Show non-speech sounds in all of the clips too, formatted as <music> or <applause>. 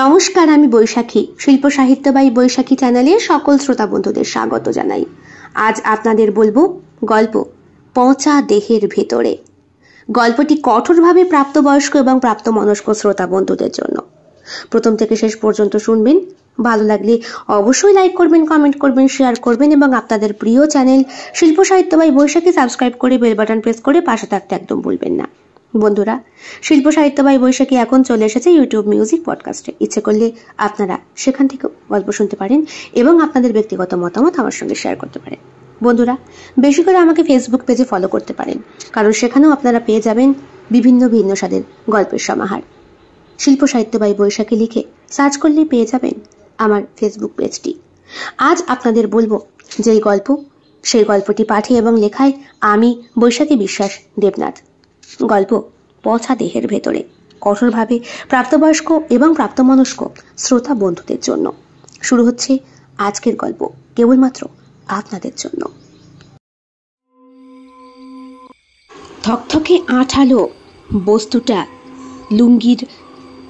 নমস্কার আমি বৈশাখী শিল্প সাহিত্যবাহী বৈশাখী চ্যানেলে সকল শ্রোতা বন্ধুদের স্বাগত জানাই আজ আপনাদের বলবো গল্প পচা দেহের ভেতরে গল্পটি কঠোরভাবে প্রাপ্তবয়স্ক এবং প্রাপ্তমনস্ক শ্রোতা বন্ধুদের জন্য প্রথম থেকে শেষ পর্যন্ত শুনবেন ভালো লাগলে অবশ্যই লাইক করবেন কমেন্ট করবেন শেয়ার করবেন এবং আপনাদের প্রিয় চ্যানেল শিল্প সাহিত্যবাহী বৈশাখী সাবস্ক্রাইব করে বেল বাটন প্রেস করে পাশে থাকতে একদম ভুলবেন না বন্ধুরা শিল্প সাহিত্য বা বৈশাখী এখন চলে এসেছে ইউটিউব মিউজিক পডকাস্টে ইচ্ছে করলে আপনারা সেখান থেকে গল্প শুনতে পারেন এবং আপনাদের ব্যক্তিগত মতামত আমার সঙ্গে শেয়ার করতে পারেন বন্ধুরা বেশি করে আমাকে ফেসবুক পেজে ফলো করতে পারেন কারণ সেখানেও আপনারা পেয়ে যাবেন বিভিন্ন ভিন্ন স্বাদের গল্পের সমাহার শিল্প সাহিত্য বা বৈশাখী লিখে সার্চ করলে পেয়ে যাবেন আমার ফেসবুক পেজটি আজ আপনাদের বলবো যে গল্প সেই গল্পটি পাঠে এবং লেখায় আমি বৈশাখী বিশ্বাস দেবনাথ গল্প পচা দেহের ভেতরে কঠোরভাবে প্রাপ্তবয়স্ক এবং প্রাপ্তমনস্ক শ্রোতা বন্ধুদের জন্য শুরু হচ্ছে আজকের গল্প কেবলমাত্র আপনাদের জন্য থকথকে আঠালো বস্তুটা লুঙ্গির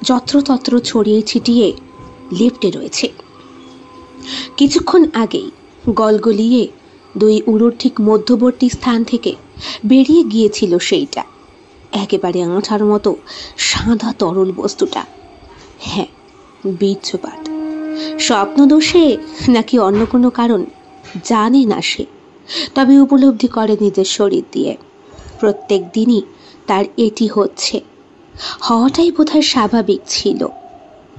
যত্রতত্র ছড়িয়ে ছিটিয়ে লেপটে রয়েছে কিছুক্ষণ আগেই গলগলিয়ে দুই উড়োর ঠিক মধ্যবর্তী স্থান থেকে বেরিয়ে গিয়েছিল সেইটা একেবারে আঠার মতো সাদা তরল বস্তুটা হ্যাঁ বীর্যপাত স্বপ্নদোষে নাকি অন্য কোনো কারণ জানে না সে তবে উপলব্ধি করে নিজের শরীর দিয়ে প্রত্যেক দিনই তার এটি হচ্ছে হওয়াটাই বোধহয় স্বাভাবিক ছিল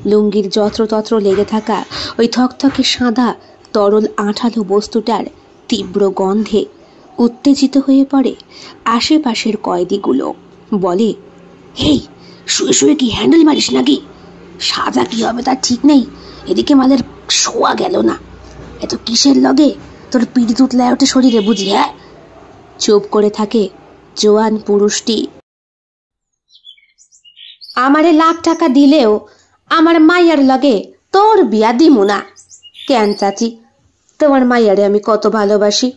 লুঙ্গির যত্রতত্র লেগে থাকা ওই থকথকে সাদা তরল আঠালো বস্তুটার তীব্র গন্ধে উত্তেজিত হয়ে পড়ে আশেপাশের কয়েদিগুলো বলে হেই শুয়ে শুয়ে কি হ্যান্ডেল মারিস নাকি সাজা কি হবে তার ঠিক নেই এদিকে মালের শোয়া গেল না এত কিসের লগে তোর পিড়ি তুতলায় ওটা শরীরে বুঝি হ্যাঁ চুপ করে থাকে জোয়ান পুরুষটি আমারে লাখ টাকা দিলেও আমার মাইয়ার লগে তোর বিয়া দিমু না কেন চাচি তোমার মাইয়ারে আমি কত ভালোবাসি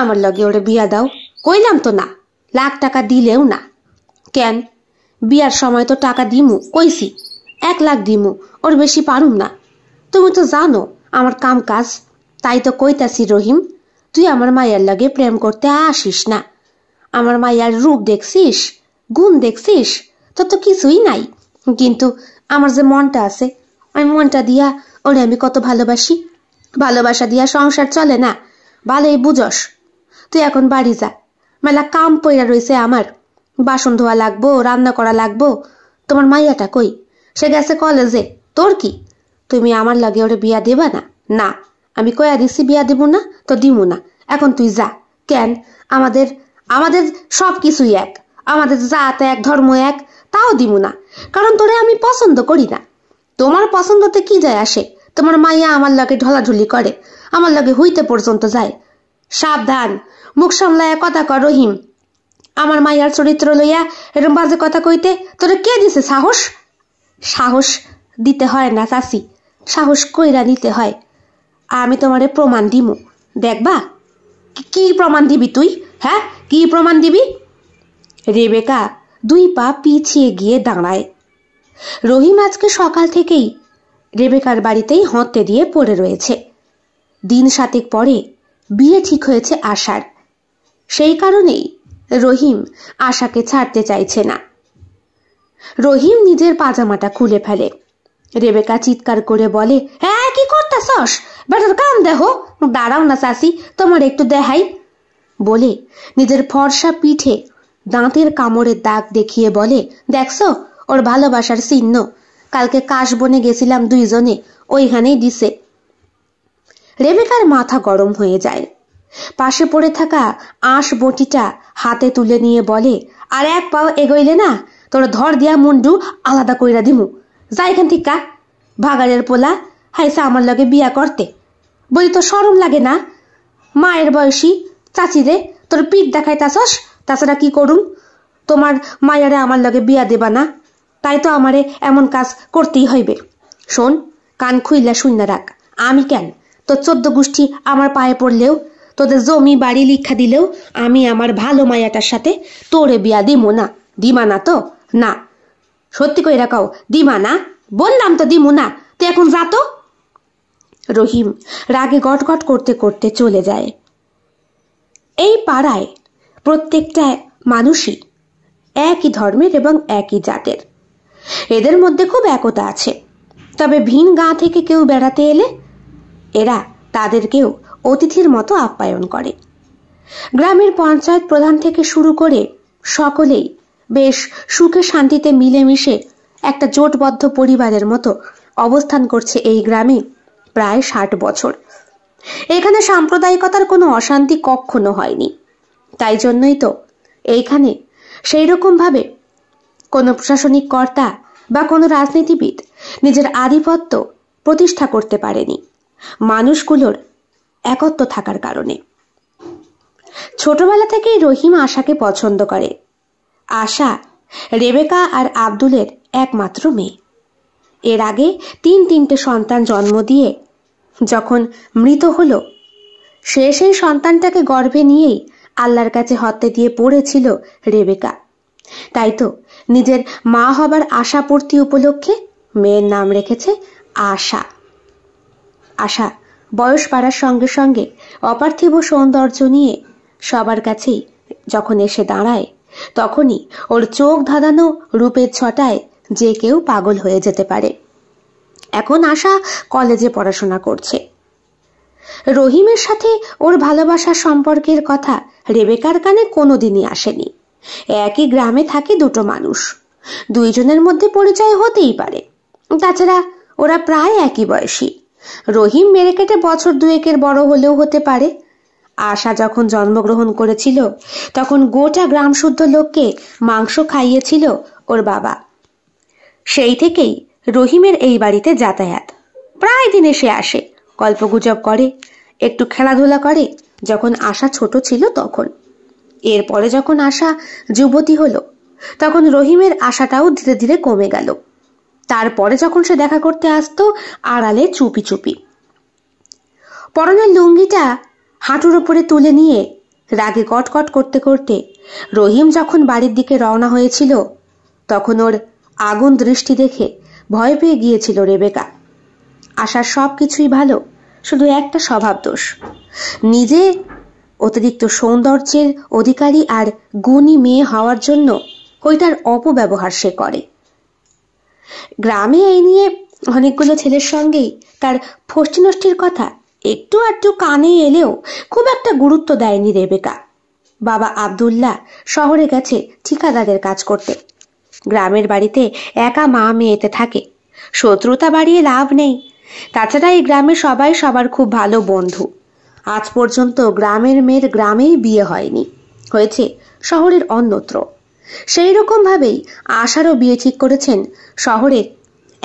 আমার লগে ওরে বিয়া দাও কইলাম তো না লাখ টাকা দিলেও না কেন বিয়ার সময় তো টাকা দিমু কইছি এক লাখ দিমু ওর বেশি পারুম না তুমি তো জানো আমার কাম কাজ তাই তো কইতাছি রহিম তুই আমার মায়ের লাগে প্রেম করতে আসিস না আমার মায়ের রূপ দেখছিস গুণ দেখছিস তো তো কিছুই নাই কিন্তু আমার যে মনটা আছে আমি মনটা দিয়া ওরে আমি কত ভালোবাসি ভালোবাসা দিয়া সংসার চলে না ভালোই বুঝস তুই এখন বাড়ি যা মেলা কাম পইরা রয়েছে আমার বাসন ধোয়া লাগবো রান্না করা লাগবো তোমার মাইয়াটা কই সে গেছে কলেজে তোর কি তুমি আমার লাগে ওরে বিয়া দেবা না না আমি কয়া দিছি বিয়া দেব না তো দিব না এখন তুই যা কেন আমাদের আমাদের সব কিছুই এক আমাদের জাত এক ধর্ম এক তাও দিব না কারণ তোরে আমি পছন্দ করি না তোমার পছন্দতে কি যায় আসে তোমার মাইয়া আমার লাগে ঢলাঢুলি করে আমার লাগে হইতে পর্যন্ত যায় সাবধান মুখ সামলায় কথা কর রহিম আমার মায়ার চরিত্র লইয়া এরম বাজে কথা কইতে তোরে কে দিছে সাহস সাহস দিতে হয় না চাষি সাহস কইরা নিতে হয় আমি তোমারে প্রমাণ দিমু দেখবা কি প্রমাণ দিবি তুই হ্যাঁ কি প্রমাণ দিবি রেবেকা দুই পা পিছিয়ে গিয়ে দাঁড়ায় রহিম আজকে সকাল থেকেই রেবেকার বাড়িতেই হতে দিয়ে পড়ে রয়েছে দিন সাতেক পরে বিয়ে ঠিক হয়েছে আশার সেই কারণেই রহিম আশাকে ছাড়তে চাইছে না রহিম নিজের পাজামাটা খুলে ফেলে রেবেকা চিৎকার করে বলে হ্যাঁ কি সস বেটার কান দেহ দাঁড়াও না চাষি তোমার একটু দেখাই বলে নিজের ফর্সা পিঠে দাঁতের কামড়ের দাগ দেখিয়ে বলে দেখছ ওর ভালোবাসার চিহ্ন কালকে কাশবনে গেছিলাম দুইজনে ওইখানেই দিছে রেবেকার মাথা গরম হয়ে যায় পাশে পড়ে থাকা আঁশ বটিটা হাতে তুলে নিয়ে বলে আর এক পাও এগোইলে না তোর ধর দিয়া মুন্ডু আলাদা কইরা দিমু যা এখান থেকে ভাগাড়ের পোলা হাইসা আমার লগে বিয়া করতে বলি তো সরম লাগে না মায়ের বয়সী চাচিরে তোর পিঠ দেখায় তাসস তাছাড়া কি করুম তোমার মায়ারে আমার লগে বিয়া দেবা না তাই তো আমারে এমন কাজ করতেই হইবে শোন কান খুইলা শূন্য রাখ আমি কেন তোর চোদ্দ গোষ্ঠী আমার পায়ে পড়লেও তোদের জমি বাড়ি লিখা দিলেও আমি আমার ভালো মায়াটার সাথে তোরে বিয়া দিমু না দিমা না তো না সত্যি করে কাও দিমা না বললাম তো দিমু না তো এখন যা তো রহিম রাগে গটগট করতে করতে চলে যায় এই পাড়ায় প্রত্যেকটা মানুষই একই ধর্মের এবং একই জাতের এদের মধ্যে খুব একতা আছে তবে ভিন গাঁ থেকে কেউ বেড়াতে এলে এরা তাদেরকেও অতিথির মতো আপ্যায়ন করে গ্রামের পঞ্চায়েত প্রধান থেকে শুরু করে সকলেই বেশ সুখে শান্তিতে মিলেমিশে একটা জোটবদ্ধ পরিবারের মতো অবস্থান করছে এই গ্রামে প্রায় ষাট বছর এখানে সাম্প্রদায়িকতার কোনো অশান্তি কখনো হয়নি তাই জন্যই তো এইখানে সেই রকমভাবে কোনো প্রশাসনিক কর্তা বা কোনো রাজনীতিবিদ নিজের আধিপত্য প্রতিষ্ঠা করতে পারেনি মানুষগুলোর একত্র থাকার কারণে ছোটবেলা থেকেই রহিম আশাকে পছন্দ করে আশা রেবেকা আর আব্দুলের একমাত্র মেয়ে এর আগে তিন তিনটে সন্তান জন্ম দিয়ে যখন মৃত হল সে সেই সন্তানটাকে গর্ভে নিয়েই আল্লাহর কাছে হত্যা দিয়ে পড়েছিল রেবেকা তাই তো নিজের মা হবার আশাপূর্তি উপলক্ষে মেয়ের নাম রেখেছে আশা আশা বয়স বাড়ার সঙ্গে সঙ্গে অপার্থিব সৌন্দর্য নিয়ে সবার কাছেই যখন এসে দাঁড়ায় তখনই ওর চোখ ধাঁধানো রূপের ছটায় যে কেউ পাগল হয়ে যেতে পারে এখন আশা কলেজে পড়াশোনা করছে রহিমের সাথে ওর ভালোবাসা সম্পর্কের কথা রেবেকার কানে কোনোদিনই আসেনি একই গ্রামে থাকে দুটো মানুষ দুইজনের মধ্যে পরিচয় হতেই পারে তাছাড়া ওরা প্রায় একই বয়সী রহিম মেরে কেটে বছর দুয়েকের বড় হলেও হতে পারে আশা যখন জন্মগ্রহণ করেছিল তখন গোটা গ্রামশুদ্ধ লোককে মাংস খাইয়েছিল ওর বাবা সেই থেকেই রহিমের এই বাড়িতে যাতায়াত প্রায় দিন এসে আসে গল্পগুজব করে একটু খেলাধুলা করে যখন আশা ছোট ছিল তখন এরপরে যখন আশা যুবতী হলো তখন রহিমের আশাটাও ধীরে ধীরে কমে গেল তারপরে যখন সে দেখা করতে আসতো আড়ালে চুপি চুপি পরনের লুঙ্গিটা হাঁটুর ওপরে তুলে নিয়ে রাগে কটকট করতে করতে রহিম যখন বাড়ির দিকে রওনা হয়েছিল তখন ওর আগুন দৃষ্টি দেখে ভয় পেয়ে গিয়েছিল রেবেকা আশার সব কিছুই ভালো শুধু একটা স্বভাব দোষ নিজে অতিরিক্ত সৌন্দর্যের অধিকারী আর গুণী মেয়ে হওয়ার জন্য ওইটার অপব্যবহার সে করে গ্রামে এই নিয়ে অনেকগুলো ছেলের সঙ্গেই তার ফষ্টিনষ্টির কথা একটু আধটু কানে এলেও খুব একটা গুরুত্ব দেয়নি রেবেকা বাবা আবদুল্লাহ শহরে গেছে ঠিকাদারের কাজ করতে গ্রামের বাড়িতে একা মা মেয়েতে থাকে শত্রুতা বাড়িয়ে লাভ নেই তাছাড়া এই গ্রামে সবাই সবার খুব ভালো বন্ধু আজ পর্যন্ত গ্রামের মেয়ের গ্রামেই বিয়ে হয়নি হয়েছে শহরের অন্যত্র সেই রকমভাবেই আশারও বিয়ে ঠিক করেছেন শহরের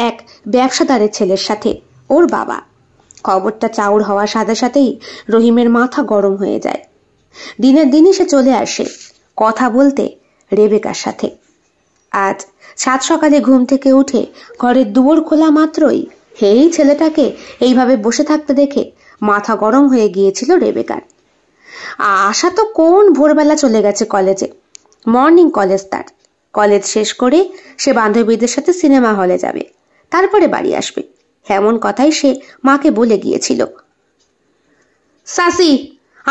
এক ব্যবসাদারের ছেলের সাথে ওর বাবা খবরটা চাউর হওয়ার সাথে সাথেই রহিমের মাথা গরম হয়ে যায় দিনের দিনই সে চলে আসে কথা বলতে রেবেকার সাথে আজ সাত সকালে ঘুম থেকে উঠে ঘরের দুয়ার খোলা মাত্রই হেই ছেলেটাকে এইভাবে বসে থাকতে দেখে মাথা গরম হয়ে গিয়েছিল রেবেকার আশা তো কোন ভোরবেলা চলে গেছে কলেজে মর্নিং কলেজ তার কলেজ শেষ করে সে বান্ধবীদের সাথে সিনেমা হলে যাবে তারপরে বাড়ি আসবে এমন কথাই সে মাকে বলে গিয়েছিল সাসি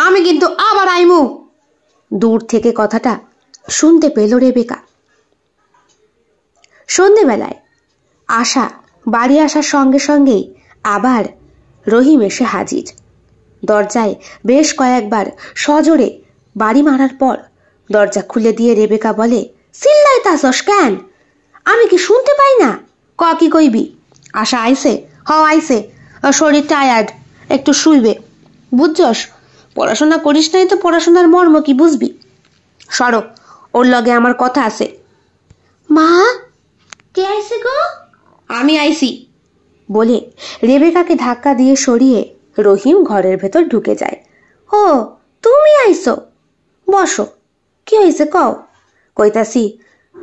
আমি কিন্তু আবার আইমু দূর থেকে কথাটা শুনতে পেল রেবেকা সন্ধেবেলায় আশা বাড়ি আসার সঙ্গে সঙ্গেই আবার রহিম এসে হাজির দরজায় বেশ কয়েকবার সজোরে বাড়ি মারার পর দরজা খুলে দিয়ে রেবেকা বলে সিল্লাই তাসস কেন আমি কি শুনতে পাই না ক কি কইবি আশা আইসে হ আইসে শরীর টায়ার্ড একটু শুইবে বুঝছস পড়াশোনা করিস নাই তো পড়াশোনার মর্ম কি বুঝবি সর ওর লগে আমার কথা আছে মা কে আইসে গো আমি আইসি বলে রেবেকাকে ধাক্কা দিয়ে সরিয়ে রহিম ঘরের ভেতর ঢুকে যায় ও তুমি আইসো বসো কি হয়েছে কও কইতাছি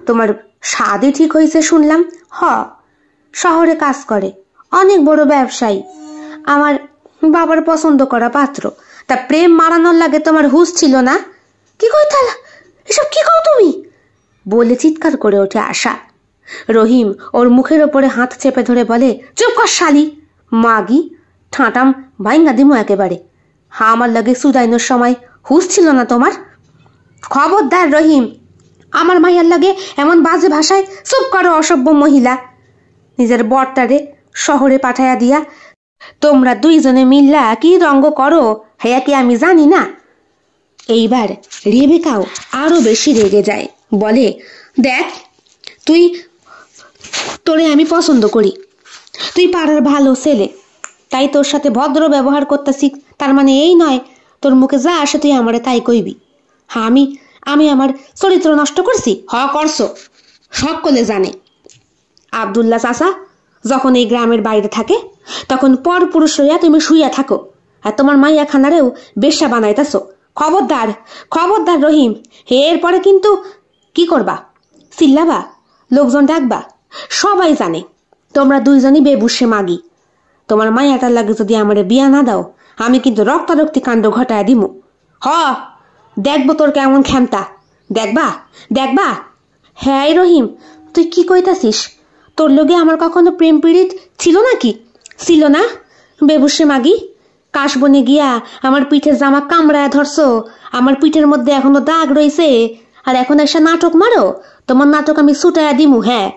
তোমার স্বাদই ঠিক হয়েছে শুনলাম হ শহরে কাজ করে অনেক বড় ব্যবসায়ী আমার বাবার পছন্দ করা পাত্র তা প্রেম মারানোর লাগে তোমার হুশ ছিল না কি তাহলে এসব কি কও তুমি বলে চিৎকার করে ওঠে আশা রহিম ওর মুখের ওপরে হাত চেপে ধরে বলে চুপ কর শালি মাগি ঠাঁটাম বাইঙ্গা দিমো একেবারে হা আমার লাগে সুদাইনোর সময় হুশ ছিল না তোমার খবরদার রহিম আমার মাইয়ার লাগে এমন বাজে ভাষায় চুপ করো অসভ্য মহিলা নিজের বরটারে শহরে পাঠাইয়া দিয়া তোমরা দুইজনে মিল্লা কি রঙ্গ করো হ্যাঁ কি আমি জানি না এইবার রেবেকাও আরও বেশি রেগে যায় বলে দেখ তুই তোরে আমি পছন্দ করি তুই পাড়ার ভালো ছেলে তাই তোর সাথে ভদ্র ব্যবহার করতেছি তার মানে এই নয় তোর মুখে যা আসে তুই আমারে তাই কইবি হ্যাঁ, আমি আমি আমার চরিত্র নষ্ট করছি হ হ্যাঁ, করছ সকলে জানে আবদুল্লা চাচা যখন এই গ্রামের বাইরে থাকে তখন পর পুরুষ হইয়া তুমি শুইয়া থাকো আর তোমার মাইয়া খানারেও বেশা বানাইতেছ খবরদার খবরদার রহিম এরপরে কিন্তু কি করবা চিল্লাবা লোকজন ডাকবা সবাই জানে তোমরা দুইজনই বেবুসে মাগি তোমার মাইয়াটার লাগে যদি আমার বিয়া না দাও আমি কিন্তু রক্তারক্তি কাণ্ড ঘটায় দিমু হ দেখবো তোর কেমন ক্ষমতা দেখবা দেখবা হ্যাঁ রহিম তুই কি কইতাছিস তোর লোকে আমার কখনো প্রেম পীড়িত ছিল নাকি ছিল না বেবুসে মাগি কাশ বনে গিয়া আমার পিঠের জামা কামড়ায় ধরছো আমার পিঠের মধ্যে এখনো দাগ রয়েছে আর এখন একটা নাটক মারো তোমার নাটক আমি সুটায়া দিমু হ্যাঁ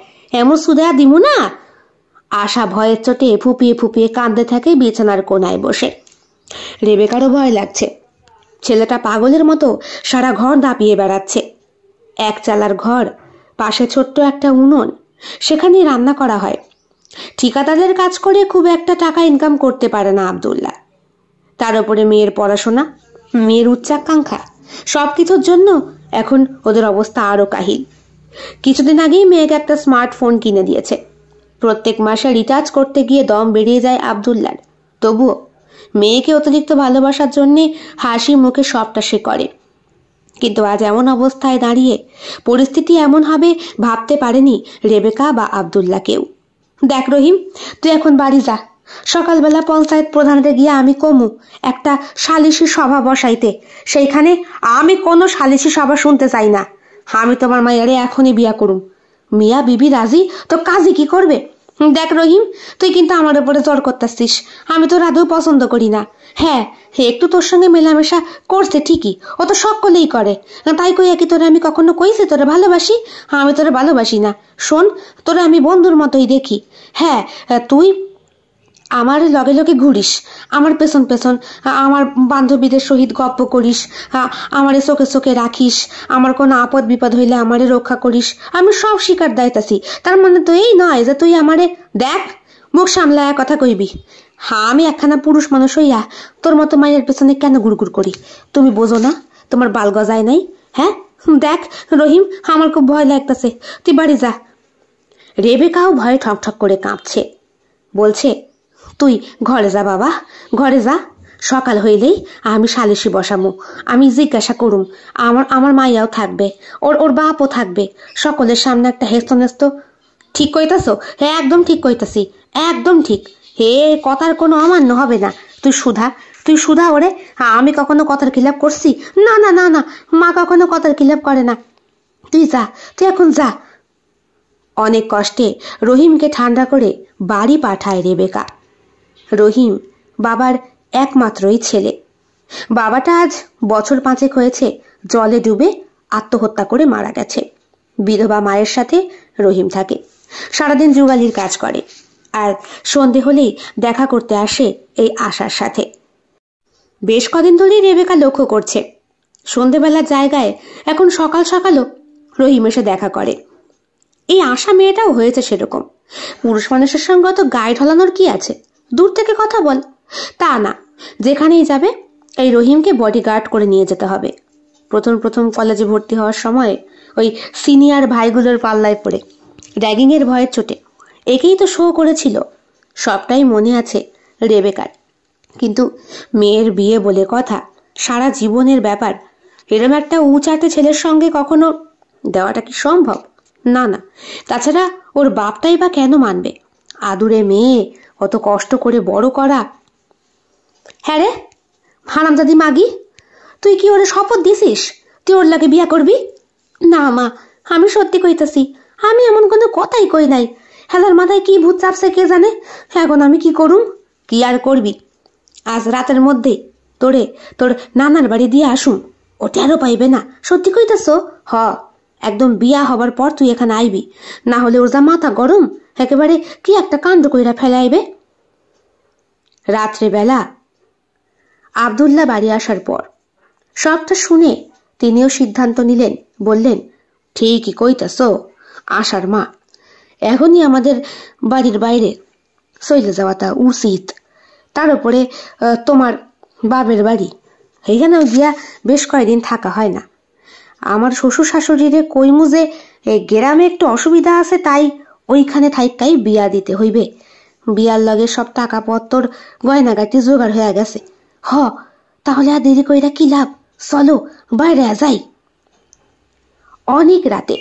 এমন সুদায়া দিমু না আশা ভয়ের চোটে ফুপিয়ে ফুপিয়ে কাঁদতে থাকে বিছানার কোনায় বসে রেবেকারও ভয় লাগছে ছেলেটা পাগলের মতো সারা ঘর দাপিয়ে বেড়াচ্ছে এক চালার ঘর পাশে ছোট্ট একটা উনুন সেখানে রান্না করা হয় ঠিকাদারের কাজ করে খুব একটা টাকা ইনকাম করতে পারে না আবদুল্লাহ তার উপরে মেয়ের পড়াশোনা মেয়ের উচ্চাকাঙ্ক্ষা সব কিছুর জন্য এখন ওদের অবস্থা আরও কাহিল কিছুদিন আগেই মেয়েকে একটা স্মার্টফোন কিনে দিয়েছে প্রত্যেক মাসে রিচার্জ করতে গিয়ে দম বেরিয়ে যায় আবদুল্লার তবুও মেয়েকে অতিরিক্ত ভালোবাসার জন্যে হাসি মুখে সবটা সে করে কিন্তু আজ এমন অবস্থায় দাঁড়িয়ে পরিস্থিতি এমন হবে ভাবতে পারেনি রেবেকা বা আবদুল্লা কেউ দেখ রহিম তুই এখন বাড়ি যা সকালবেলা পঞ্চায়েত প্রধানরে গিয়ে আমি কমু একটা সালিশি সভা বসাইতে সেইখানে আমি কোনো সালিশি সভা শুনতে চাই না আমি তোমার মায়েরে এখনই বিয়া করুম মিয়া বিবি রাজি তো কাজী কি করবে দেখ রহিম তুই কিন্তু আমার উপরে তর করতেছিস আমি তো রাধু পছন্দ করি না হ্যাঁ একটু তোর সঙ্গে মেলামেশা করছে ঠিকই ও তো সকলেই করে তাই কই একই তোরা আমি কখনো কইছি তোরা ভালোবাসি হ্যাঁ, আমি তোরা ভালোবাসি না শোন তোরা আমি বন্ধুর মতোই দেখি হ্যাঁ তুই আমার লগে লগে ঘুরিস আমার পেছন পেছন আমার বান্ধবীদের সহিত গপ্প করিস আমারে চোখে চোখে রাখিস আমার কোনো আপদ বিপদ হইলে আমারে রক্ষা করিস আমি সব শিকার দায়িতাছি তার মানে তো এই নয় যে তুই আমারে দেখ মুখ সামলায় কথা কইবি হ্যাঁ আমি একখানা পুরুষ মানুষ হইয়া তোর মতো মায়ের পেছনে কেন গুড়গুড় করি তুমি বোঝো না তোমার বাল গজায় নাই হ্যাঁ দেখ রহিম আমার খুব ভয় লাগতেছে তুই বাড়ি যা রেবেকাও ভয়ে ঠকঠক করে কাঁপছে বলছে তুই ঘরে যা বাবা ঘরে যা সকাল হইলেই আমি সালিশি বসামু আমি জিজ্ঞাসা করুম আমার আমার মাইয়াও থাকবে ওর ওর বাপও থাকবে সকলের সামনে একটা হেস্ত নেস্ত ঠিক কইতাছো হে একদম ঠিক কইতাছি একদম ঠিক হে কথার কোনো অমান্য হবে না তুই সুধা তুই সুধা ওরে আমি কখনো কথার খিলাপ করছি না না না না মা কখনো কথার খিলাপ করে না তুই যা তুই এখন যা অনেক কষ্টে রহিমকে ঠান্ডা করে বাড়ি পাঠায় রেবেকা রহিম বাবার একমাত্রই ছেলে বাবাটা আজ বছর পাঁচেক হয়েছে জলে ডুবে আত্মহত্যা করে মারা গেছে বিধবা মায়ের সাথে রহিম থাকে সারাদিন যুগালির কাজ করে আর সন্ধে হলেই দেখা করতে আসে এই আশার সাথে বেশ কদিন ধরেই রেবেকা লক্ষ্য করছে সন্ধেবেলার জায়গায় এখন সকাল সকালও রহিম এসে দেখা করে এই আশা মেয়েটাও হয়েছে সেরকম পুরুষ মানুষের সঙ্গে অত গায়ে ঢলানোর কি আছে দূর থেকে কথা বল তা না যেখানেই যাবে এই রহিমকে বডিগার্ড করে নিয়ে যেতে হবে প্রথম প্রথম কলেজে ভর্তি হওয়ার সময় ওই সিনিয়র ভাইগুলোর পাল্লায় পড়ে র্যাগিংয়ের ভয়ের চোটে একেই তো শো করেছিল সবটাই মনে আছে রেবেকার কিন্তু মেয়ের বিয়ে বলে কথা সারা জীবনের ব্যাপার এরম একটা উঁচাতে ছেলের সঙ্গে কখনো দেওয়াটা কি সম্ভব না না তাছাড়া ওর বাপটাই বা কেন মানবে আদুরে মেয়ে অত কষ্ট করে বড় করা হ্যাঁ রে দাদি মাগি তুই কি ওরে শপথ দিছিস তুই ওর লাগে বিয়া করবি না মা আমি সত্যি কইতাছি আমি এমন কোনো কথাই কই নাই হেলার মাথায় কি ভূত চাপছে কে জানে এখন আমি কি করুম কি আর করবি আজ রাতের মধ্যে তোরে তোর নানার বাড়ি দিয়ে আসুম ও টেরো পাইবে না সত্যি কইতাছ হ একদম বিয়া হবার পর তুই এখানে আইবি না হলে ওর যা মাথা গরম একেবারে কি একটা কাণ্ড কইরা ফেলাইবে রাত্রেবেলা আবদুল্লা বাড়ি আসার পর সবটা শুনে তিনিও সিদ্ধান্ত নিলেন বললেন ঠিকই কইতাস আশার মা এখনই আমাদের বাড়ির বাইরে সইলে যাওয়াটা উচিত তার উপরে তোমার বাবের বাড়ি এখানেও গিয়া বেশ কয়েকদিন থাকা হয় না আমার শ্বশুর শাশুড়িরে কৈমুজে যে গেরামে একটু অসুবিধা আছে তাই ওইখানে থাইকাই বিয়া দিতে হইবে বিয়ার লগে সব টাকা পত্তর গয়নাগাটি জোগাড় হয়ে গেছে হ তাহলে আর দেরি কইরা কি লাভ চলো বাইরে যাই অনেক রাতে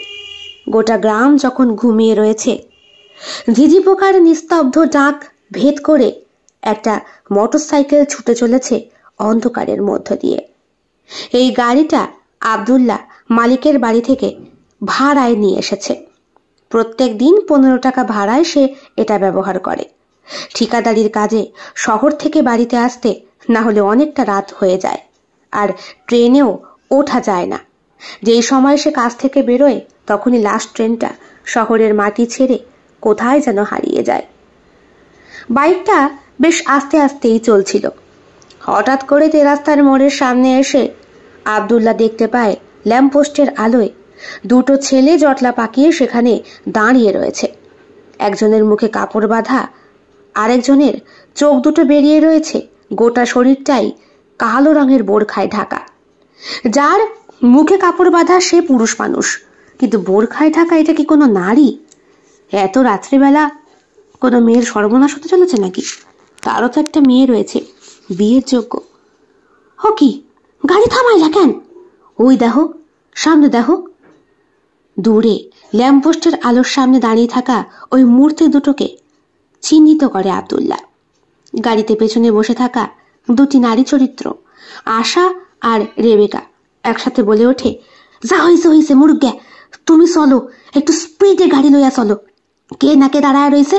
গোটা গ্রাম যখন ঘুমিয়ে রয়েছে ঝিঝি পোকার নিস্তব্ধ ডাক ভেদ করে একটা সাইকেল ছুটে চলেছে অন্ধকারের মধ্য দিয়ে এই গাড়িটা আবদুল্লাহ মালিকের বাড়ি থেকে ভাড়ায় নিয়ে এসেছে প্রত্যেক দিন পনেরো টাকা ভাড়ায় সে এটা ব্যবহার করে ঠিকাদারির কাজে শহর থেকে বাড়িতে আসতে না হলে অনেকটা রাত হয়ে যায় আর ট্রেনেও ওঠা যায় না যেই সময় সে কাজ থেকে বেরোয় তখনই লাস্ট ট্রেনটা শহরের মাটি ছেড়ে কোথায় যেন হারিয়ে যায় বাইকটা বেশ আস্তে আস্তেই চলছিল হঠাৎ করে তে রাস্তার মোড়ের সামনে এসে আবদুল্লা দেখতে পায় ল্যাম্পপোস্টের আলোয় দুটো ছেলে জটলা পাকিয়ে সেখানে দাঁড়িয়ে রয়েছে একজনের মুখে কাপড় বাঁধা আরেকজনের চোখ দুটো বেরিয়ে রয়েছে গোটা শরীরটাই কালো রঙের বোরখায় ঢাকা যার মুখে কাপড় বাঁধা সে পুরুষ মানুষ কিন্তু বোরখায় ঢাকা এটা কি কোনো নারী এত রাত্রিবেলা কোনো মেয়ের সর্বনাশ হতে চলেছে নাকি তারও তো একটা মেয়ে রয়েছে বিয়ের যোগ্য হ কি গাড়ি থামাইলা কেন ওই দেখো সামনে দেখো দূরে ল্যাম্পপোস্টের আলোর সামনে দাঁড়িয়ে থাকা ওই মূর্তি দুটোকে চিহ্নিত করে আবদুল্লা গাড়িতে পেছনে বসে থাকা দুটি নারী চরিত্র আশা আর রেবেকা একসাথে বলে ওঠে যা হইছে হইছে মুরগ্যা তুমি চলো একটু স্পিডে গাড়ি লইয়া চলো কে না কে দাঁড়ায় রয়েছে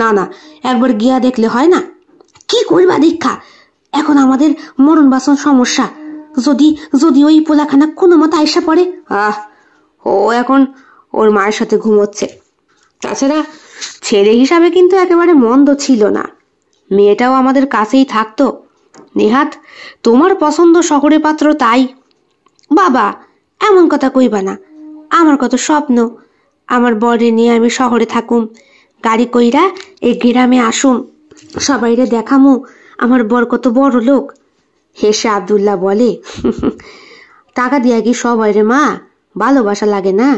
না না একবার গিয়া দেখলে হয় না কি করবা দীক্ষা এখন আমাদের মরণ বাসন সমস্যা যদি যদি ওই পোলাখানা কোনো মতো আয়সা পড়ে আহ ও এখন ওর মায়ের সাথে ঘুমোচ্ছে তাছাড়া ছেলে হিসাবে কিন্তু একেবারে মন্দ ছিল না মেয়েটাও আমাদের কাছেই থাকতো নেহাত তোমার পছন্দ শহরে পাত্র তাই বাবা এমন কথা কইবা না আমার কত স্বপ্ন আমার বরে নিয়ে আমি শহরে থাকুম গাড়ি কইরা এই গ্রামে আসুম সবাইরে দেখামু আমার বর কত বড় লোক হেসে আবদুল্লাহ বলে টাকা দিয়া কি সব হয় রে মা ভালোবাসা লাগে না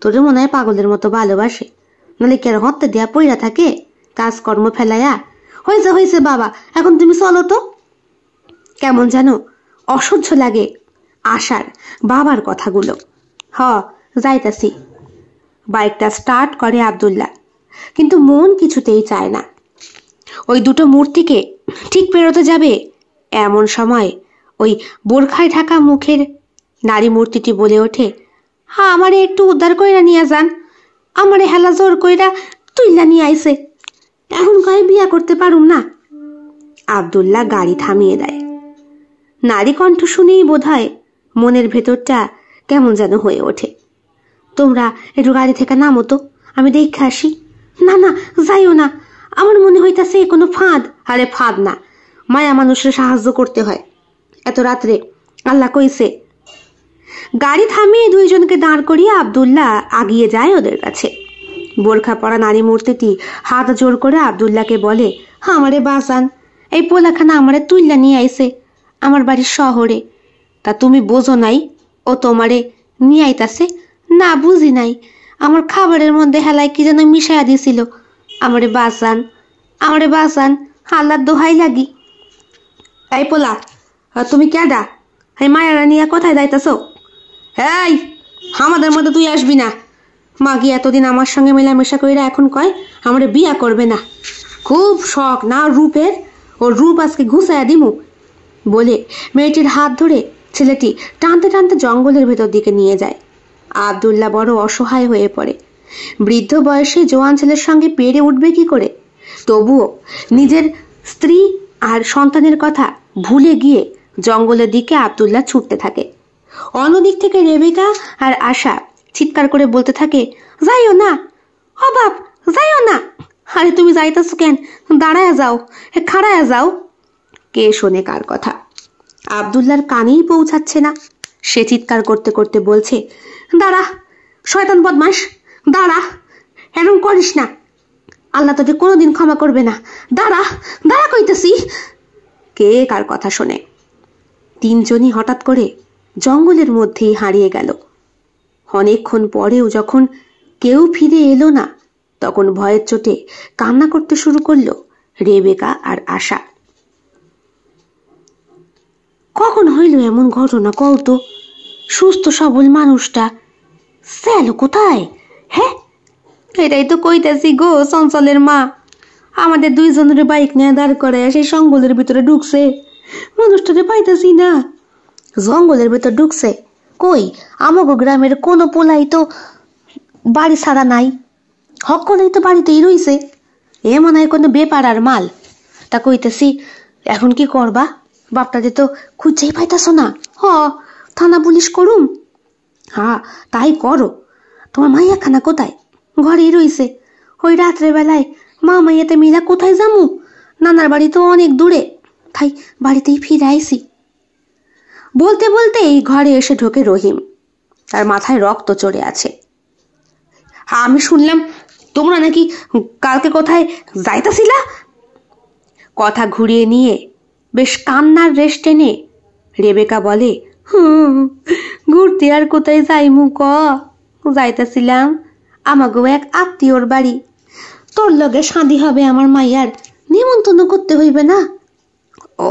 তোরে মনে হয় পাগলের মতো ভালোবাসে নাহলে কেন হত্যা দিয়া পইরা থাকে কাজকর্ম ফেলাইয়া হয়েছে হয়েছে বাবা এখন তুমি চলো তো কেমন যেন অসহ্য লাগে আশার বাবার কথাগুলো হ যাইতাছি বাইকটা স্টার্ট করে আবদুল্লা কিন্তু মন কিছুতেই চায় না ওই দুটো মূর্তিকে ঠিক পেরোতে যাবে এমন সময় ওই বোরখায় ঢাকা মুখের নারী মূর্তিটি বলে ওঠে হা হ্যাঁ, আমারে একটু উদ্ধার কইরা নিয়ে যান আমারে হেলা জোর কইরা তুইলা নিয়ে আইছে এখন কয়ে বিয়া করতে পারুম না আবদুল্লাহ গাড়ি থামিয়ে দেয় নারী কণ্ঠ শুনেই বোধ মনের ভেতরটা কেমন যেন হয়ে ওঠে তোমরা একটু গাড়ি থেকে নামো তো আমি দেখে আসি না না যাইও না আমার মনে হইতাছে কোনো ফাঁদ আরে ফাঁদ না মায়া মানুষের সাহায্য করতে হয় এত রাত্রে আল্লাহ কইছে গাড়ি থামিয়ে দুইজনকে দাঁড় করিয়ে আবদুল্লাহ আগিয়ে যায় ওদের কাছে বোরখা পরা নারী মূর্তিটি হাত জোর করে আবদুল্লাহকে বলে হ্যাঁ, আমারে বাসান এই পোলাখানা আমারে তুইলা নিয়ে আইসে আমার বাড়ির শহরে তা তুমি বোঝো নাই ও তোমারে নিয়ে আইতাছে না বুঝি নাই আমার খাবারের মধ্যে হেলায় কি যেন মিশাইয়া দিছিল আমারে বাসান আমারে বাসান হাল্লার দোহাই লাগি এই পোলা তুমি কেডা হ্যাঁ মায়া রানিয়া কোথায় যাইতাছ এই আমাদের মধ্যে তুই আসবি না মা গিয়ে এতদিন আমার সঙ্গে মেলামেশা কইরা এখন কয় আমারে বিয়া করবে না খুব শখ না রূপের ওর রূপ আজকে ঘুষায় দিমু বলে মেয়েটির হাত ধরে ছেলেটি টানতে টানতে জঙ্গলের ভেতর দিকে নিয়ে যায় আবদুল্লাহ বড় অসহায় হয়ে পড়ে বৃদ্ধ বয়সে জোয়ান ছেলের সঙ্গে পেরে উঠবে কি করে তবুও নিজের স্ত্রী আর সন্তানের কথা ভুলে গিয়ে জঙ্গলের দিকে আবদুল্লাহ ছুটতে থাকে অন্যদিক থেকে রেবিকা আর আশা চিৎকার করে বলতে থাকে যাইও না অবাব যাইও না আরে তুমি যাইতেছ কেন দাঁড়ায়া যাও খাড়ায় যাও কে শোনে কার কথা আবদুল্লার কানেই পৌঁছাচ্ছে না সে চিৎকার করতে করতে বলছে দাঁড়া শয়তান বদমাস দাঁড়া এরম করিস না আল্লাহ তোকে কোনোদিন ক্ষমা করবে না দাঁড়া দাঁড়া কইতেছি কে কার কথা শোনে তিনজনই হঠাৎ করে জঙ্গলের মধ্যেই হারিয়ে গেল অনেকক্ষণ পরেও যখন কেউ ফিরে এলো না তখন ভয়ের চোটে কান্না করতে শুরু করল রেবেকা আর আশা কখন হইল এমন ঘটনা কও তো সুস্থ সবল মানুষটা স্যালো কোথায় হ্যাঁ এটাই তো কইতাছি গো চঞ্চলের মা আমাদের দুইজনের বাইক নিয়ে দাঁড় করায় সেই জঙ্গলের ভিতরে ঢুকছে মানুষটারে পাইতেছি না জঙ্গলের ভিতর ঢুকছে কই আমগ গ্রামের কোনো পোলাই তো বাড়ি ছাড়া নাই হকলেই তো বাড়িতেই রইছে এ মনে হয় কোনো বেপারার মাল তা কইতেছি এখন কি করবা বাপটাকে তো খুঁজেই পাইতেছ না হ থানা পুলিশ করুম হ্যাঁ তাই করো তোমার মাইয়া খানা কোথায় ঘরেই রইছে ওই বেলায় মা মাইয়াতে মিলা কোথায় যামু নানার বাড়ি তো অনেক দূরে তাই বাড়িতেই ফিরে আইসি বলতে বলতে এই ঘরে এসে ঢোকে রহিম তার মাথায় রক্ত চড়ে আছে আমি শুনলাম তোমরা নাকি কালকে কোথায় যাইতাছিলা কথা ঘুরিয়ে নিয়ে বেশ কান্নার রেশ টেনে রেবেকা বলে হুম ঘুরতে আর কোথায় যাইমু ক যাইতাছিলাম আমাগো এক আত্মীয়র বাড়ি তোর লগে সাঁদি হবে আমার মাইয়ার নেমন্তন্ন করতে হইবে না ও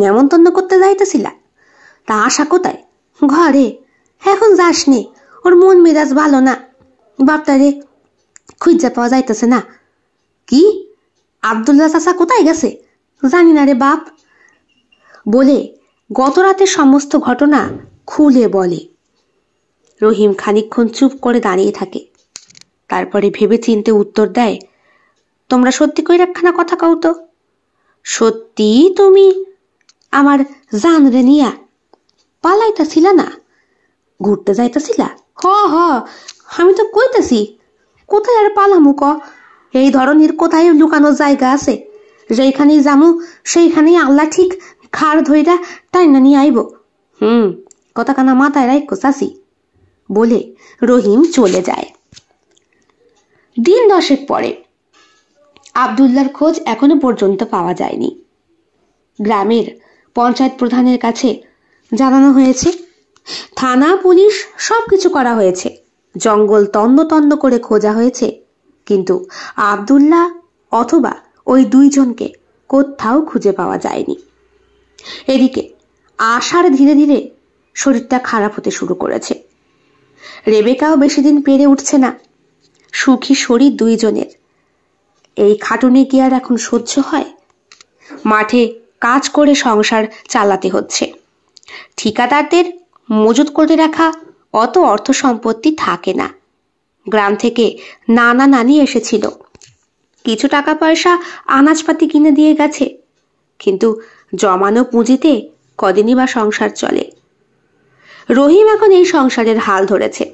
নেমন্তন্ন করতে যাইতেছিলা তা আশা কোথায় ঘরে এখন যাসনি ওর মন মেজাজ ভালো না বাপটারে খুঁজা পাওয়া যাইতেছে না কি আবদুল্লা চাচা কোথায় গেছে জানি না রে বাপ বলে গত রাতের সমস্ত ঘটনা খুলে বলে রহিম খানিক্ষণ চুপ করে দাঁড়িয়ে থাকে তারপরে ভেবে চিনতে উত্তর দেয় তোমরা সত্যি কই রাখখানা কথা কাউ তো সত্যি তুমি আমার জান রে নিয়া পালাইতাছিলা না ঘুরতে যাইতাছিলা হ হ আমি তো কইতাছি কোথায় আর পালামু ক এই ধরনের কোথায় লুকানো জায়গা আছে যেখানেই যামু সেইখানেই আল্লাহ ঠিক খাড় ধইরা টাইনা নিয়ে আইব হুম কথা কানা মাথায় রাখ চাষি বলে রহিম চলে যায় দিন দশেক পরে আবদুল্লার খোঁজ এখনো পর্যন্ত পাওয়া যায়নি গ্রামের পঞ্চায়েত প্রধানের কাছে জানানো হয়েছে থানা পুলিশ সব কিছু করা হয়েছে জঙ্গল তন্ন তন্ন করে খোঁজা হয়েছে কিন্তু আবদুল্লাহ অথবা ওই দুইজনকে কোথাও খুঁজে পাওয়া যায়নি এদিকে আশার ধীরে ধীরে শরীরটা খারাপ হতে শুরু করেছে রেবেকাও বেশি দিন পেরে উঠছে না সুখী শরীর দুইজনের এই খাটুনি কি আর এখন সহ্য হয় মাঠে কাজ করে সংসার চালাতে হচ্ছে ঠিকাদারদের মজুত করে রাখা অত অর্থ সম্পত্তি থাকে না গ্রাম থেকে নানা নানি এসেছিল কিছু টাকা পয়সা আনাজপাতি কিনে দিয়ে গেছে কিন্তু জমানো পুঁজিতে কদিনই বা সংসার চলে রহিম এখন এই সংসারের হাল ধরেছে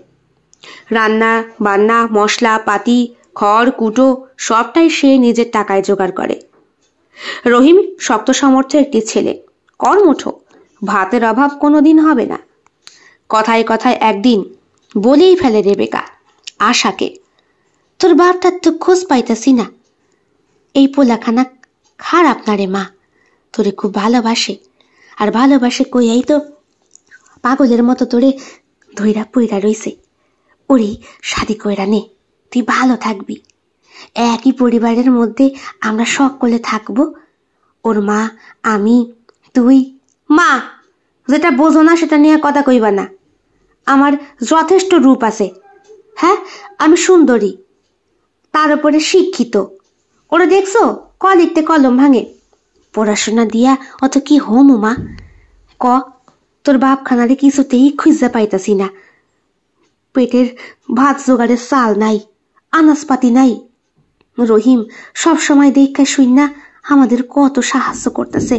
রান্না বান্না মশলা পাতি খড় কুটো সবটাই সে নিজের টাকায় জোগাড় করে রহিম শক্ত সামর্থ্য একটি ছেলে কর্মঠ ভাতের অভাব কোনো দিন হবে না কথায় কথায় একদিন বলেই ফেলে রেবেকা আশাকে তোর বাপটার তো খোঁজ পাইতাছি না এই পোলাখানা খারাপ না রে মা তোরে খুব ভালোবাসে আর ভালোবাসে কইয়াই তো পাগলের মতো তোরে ধৈরা পইরা রইছে ওরে শাদি কইরা নে তুই ভালো থাকবি একই পরিবারের মধ্যে আমরা সকলে থাকব ওর মা আমি তুই মা যেটা বোঝো না সেটা নিয়ে কথা কইবা না আমার যথেষ্ট রূপ আছে হ্যাঁ আমি সুন্দরী তার উপরে শিক্ষিত ওরা দেখছো ক লিখতে কলম ভাঙে পড়াশোনা দিয়া অত কি হোম মা ক তোর বাপখানারে কিছুতেই খুঁজে পাইতাছি না পেটের ভাত জোগাড়ে চাল নাই আনাসপাতি নাই রহিম সব সময় দেখা শুননা আমাদের কত সাহায্য করতেছে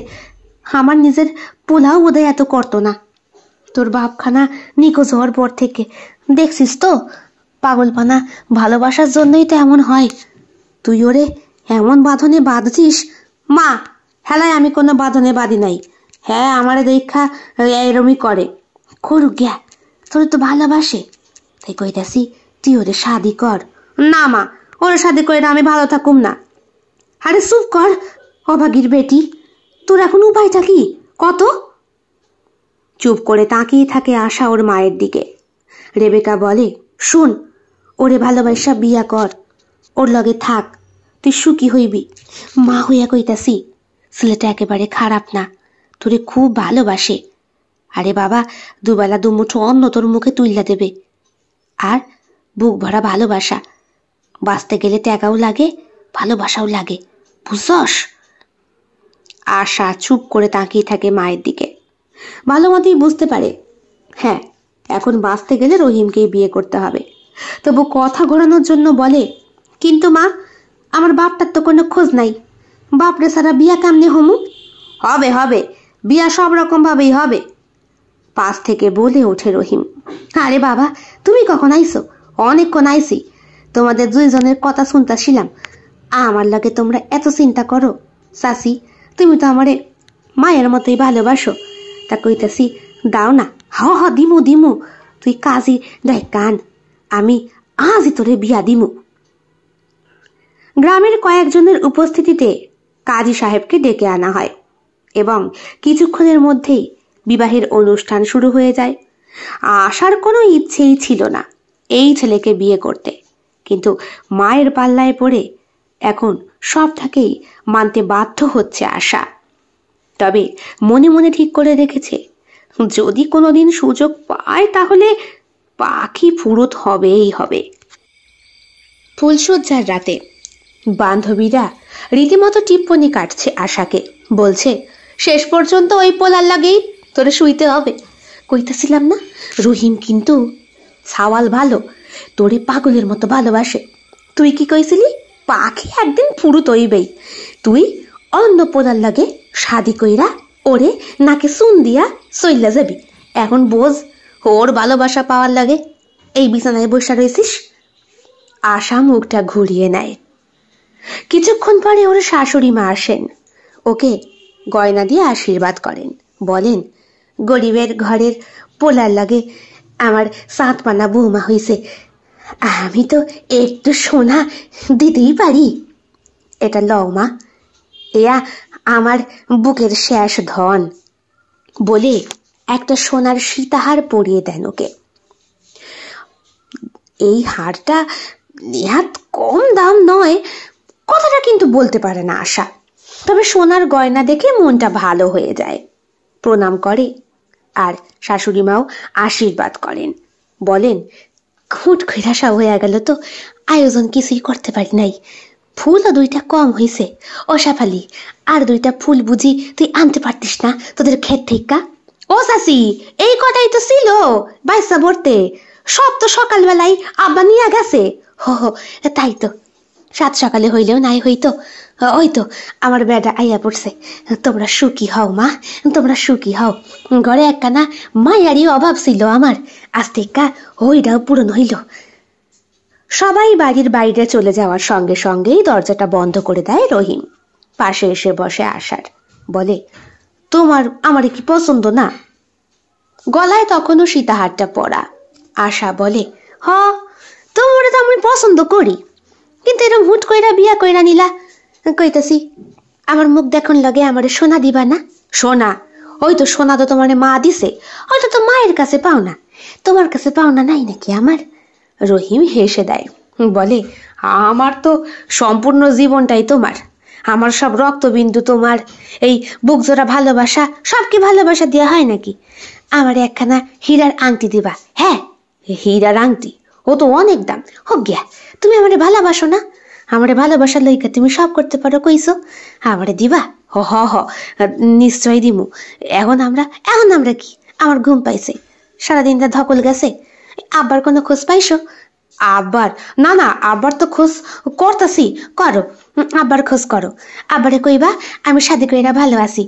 আমার নিজের পোলাও বোধহয় এত করতো না তোর বাপখানা নিখোঁজ হওয়ার পর থেকে দেখছিস তো পাগলপানা ভালোবাসার জন্যই তো এমন হয় তুই ওরে এমন বাঁধনে বাঁধছিস মা হেলায় আমি কোনো বাঁধনে বাঁধি নাই হ্যাঁ আমার দেখা এরমই করে করুক গ্যা তোর তো ভালোবাসে তাই কইতাছি তুই ওরে শাদি কর না মা ওরে শাদি করে আমি ভালো থাকুম না আরে সুপ কর অভাগীর বেটি তোর এখন উপায়টা কি কত চুপ করে তাকিয়ে থাকে আশা ওর মায়ের দিকে রেবেকা বলে শোন ওরে ভালোবাসা বিয়া কর ওর লগে থাক তুই সুখী হইবি মা হইয়া কইতাছি ছেলেটা একেবারে খারাপ না তোরে খুব ভালোবাসে আরে বাবা দুবেলা দুমুঠো অন্য তোর মুখে তুললা দেবে আর বুক ভরা ভালোবাসা বাঁচতে গেলে ত্যাগাও লাগে ভালোবাসাও লাগে বুঝস আশা চুপ করে তাকিয়ে থাকে মায়ের দিকে ভালো মতেই বুঝতে পারে হ্যাঁ এখন বাঁচতে গেলে রহিমকেই বিয়ে করতে হবে তবু কথা ঘোরানোর জন্য বলে কিন্তু মা আমার বাপটার তো কোনো খোঁজ নাই বাপরে সারা বিয়া কামনে হমু হবে হবে বিয়া সব রকম ভাবেই হবে পাশ থেকে বলে ওঠে রহিম আরে বাবা তুমি কখন আইসো অনেকক্ষণ আইসি তোমাদের দুইজনের কথা ছিলাম আমার লাগে তোমরা এত চিন্তা করো সাসি তুমি তো আমারে মায়ের মতোই ভালোবাসো তা কইতাছি দাও না হ হ দিমু দিমু তুই কাজী দেখ কান আমি আজই তোরে বিয়া দিমু গ্রামের কয়েকজনের উপস্থিতিতে কাজী সাহেবকে ডেকে আনা হয় এবং কিছুক্ষণের মধ্যেই বিবাহের অনুষ্ঠান শুরু হয়ে যায় আসার কোনো ইচ্ছেই ছিল না এই ছেলেকে বিয়ে করতে কিন্তু মায়ের পাল্লায় পড়ে এখন সবটাকেই মানতে বাধ্য হচ্ছে আশা তবে মনে মনে ঠিক করে রেখেছে যদি কোনোদিন সুযোগ পায় তাহলে পাখি ফুরত হবেই হবে ফুলসজ্জার রাতে বান্ধবীরা রীতিমতো টিপ্পনি কাটছে আশাকে বলছে শেষ পর্যন্ত ওই পোলার লাগেই তোরে শুইতে হবে কইতেছিলাম না রহিম কিন্তু সাওয়াল ভালো তোরে পাগলের মতো ভালোবাসে তুই কি কইছিলি পাখি একদিন পুরু তৈবেই তুই অন্য পোলার লাগে সাদি কইরা ওরে নাকে সুন দিয়া চইলা যাবি এখন বোঝ ওর ভালোবাসা পাওয়ার লাগে এই বিছানায় বসে রয়েছিস আশা মুখটা ঘুরিয়ে নেয় কিছুক্ষণ পরে ওর শাশুড়ি মা আসেন ওকে গয়না দিয়ে আশীর্বাদ করেন বলেন গরিবের ঘরের পোলার লাগে আমার পানা বৌমা হয়েছে আমি তো একটু সোনা দিতেই পারি এটা লও মা এয়া আমার বুকের শেষ ধন বলে একটা সোনার সীতাহার পরিয়ে দেন ওকে এই হারটা নেহাত কম দাম নয় কথাটা কিন্তু বলতে পারে না আশা তবে সোনার গয়না দেখে মনটা ভালো হয়ে যায় প্রণাম করে আর শাশুড়ি মাও আশীর্বাদ করেন বলেন খুঁট খেরাসা হয়ে গেল তো আয়োজন কিছুই করতে পারি নাই ফুল দুইটা কম হয়েছে অসাফালি আর দুইটা ফুল বুঝি তুই আনতে পারতিস না তোদের ক্ষেত থেকে ও সাসি এই কথাই তো ছিল বাইসা বলতে সব তো সকালবেলায় আব্বা নিয়ে গেছে হো হো তাই তো সাত সকালে হইলেও নাই হইতো হ্যাঁ, ওই তো আমার বেটা আইয়া পড়ছে তোমরা সুখী হও মা তোমরা সুখী হও ঘরে একখানা মায়ারই অভাব ছিল আমার আজ থেকে ওইটাও পূরণ হইল সবাই বাড়ির বাইরে চলে যাওয়ার সঙ্গে সঙ্গেই দরজাটা বন্ধ করে দেয় রহিম পাশে এসে বসে আসার বলে তোমার আমার কি পছন্দ না গলায় তখনও সীতাহারটা পরা আশা বলে হ তোমার তো আমি পছন্দ করি কিন্তু এরকম হুট কইরা বিয়া কইরা নিলা কইতাছি আমার মুখ দেখুন লগে আমার সোনা দিবা না সোনা ওই তো সোনা তো তোমার মা দিছে ওটা তো মায়ের কাছে পাও না তোমার কাছে পাও না নাই নাকি আমার রহিম হেসে দেয় বলে আমার তো সম্পূর্ণ জীবনটাই তোমার আমার সব রক্তবিন্দু তোমার এই বুকজোড়া ভালোবাসা সব কি ভালোবাসা দেওয়া হয় নাকি আমার একখানা হীরার আংটি দিবা হ্যাঁ হীরার আংটি ও তো অনেক দাম হোক গিয়া তুমি আমার ভালোবাসো না আমার ভালোবাসা লইকা তুমি সব করতে পারো কইছো আমার দিবা হ হ হ নিশ্চয় দিমু এখন আমরা এখন আমরা কি আমার ঘুম পাইছে সারাদিনটা ধকল গেছে আব্বার কোনো খোঁজ পাইছো আবার না না আবার তো খোঁজ করতাছি করো আব্বার খোঁজ করো আব্বারে কইবা আমি করি না ভালো আছি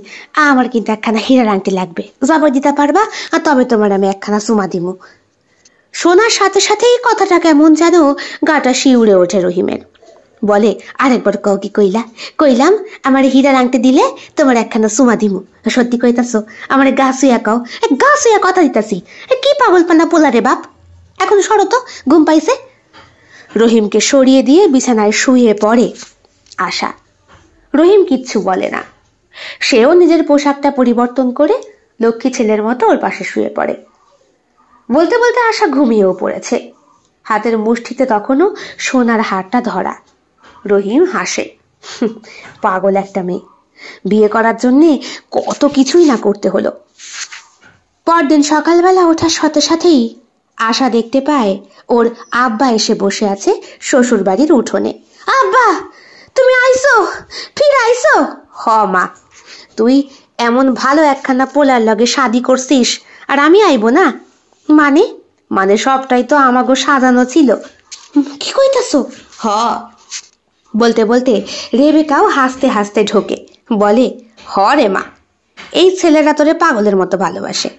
আমার কিন্তু একখানা হীরার আংটি লাগবে জবর দিতে পারবা আর তবে তোমার আমি একখানা সুমা দিমু শোনার সাথে সাথেই কথাটা কেমন যেন গাটা শিউড়ে ওঠে রহিমের বলে আরেকবার কও কি কইলা কইলাম আমার হীরার আংটি দিলে তোমার একখানা সুমা দিমু সত্যি কইতাছো আমার গা শুয়া কও গা শুয়া কথা দিতাছি কি পাগল পানা পোলা রে বাপ এখন সরো তো ঘুম পাইছে রহিমকে সরিয়ে দিয়ে বিছানায় শুয়ে পড়ে আশা রহিম কিচ্ছু বলে না সেও নিজের পোশাকটা পরিবর্তন করে লক্ষ্মী ছেলের মতো ওর পাশে শুয়ে পড়ে বলতে বলতে আশা ঘুমিয়েও পড়েছে হাতের মুষ্টিতে তখনও সোনার হারটা ধরা রহিম হাসে পাগল একটা মেয়ে বিয়ে করার জন্যে কত কিছুই না করতে হলো পরদিন সকালবেলা ওঠার সাথে সাথেই আশা দেখতে পায় ওর আব্বা এসে বসে আছে শ্বশুর বাড়ির উঠোনে আব্বা তুমি আইসো ফিরে আইসো হ মা তুই এমন ভালো একখানা পোলার লগে শাদি করছিস আর আমি আইব না মানে মানে সবটাই তো আমাগো সাজানো ছিল কি কইতাছো হ বলতে বলতে রেবেকাও হাসতে হাসতে ঢোকে বলে হরে মা এই ছেলেরা তোরে পাগলের মতো ভালোবাসে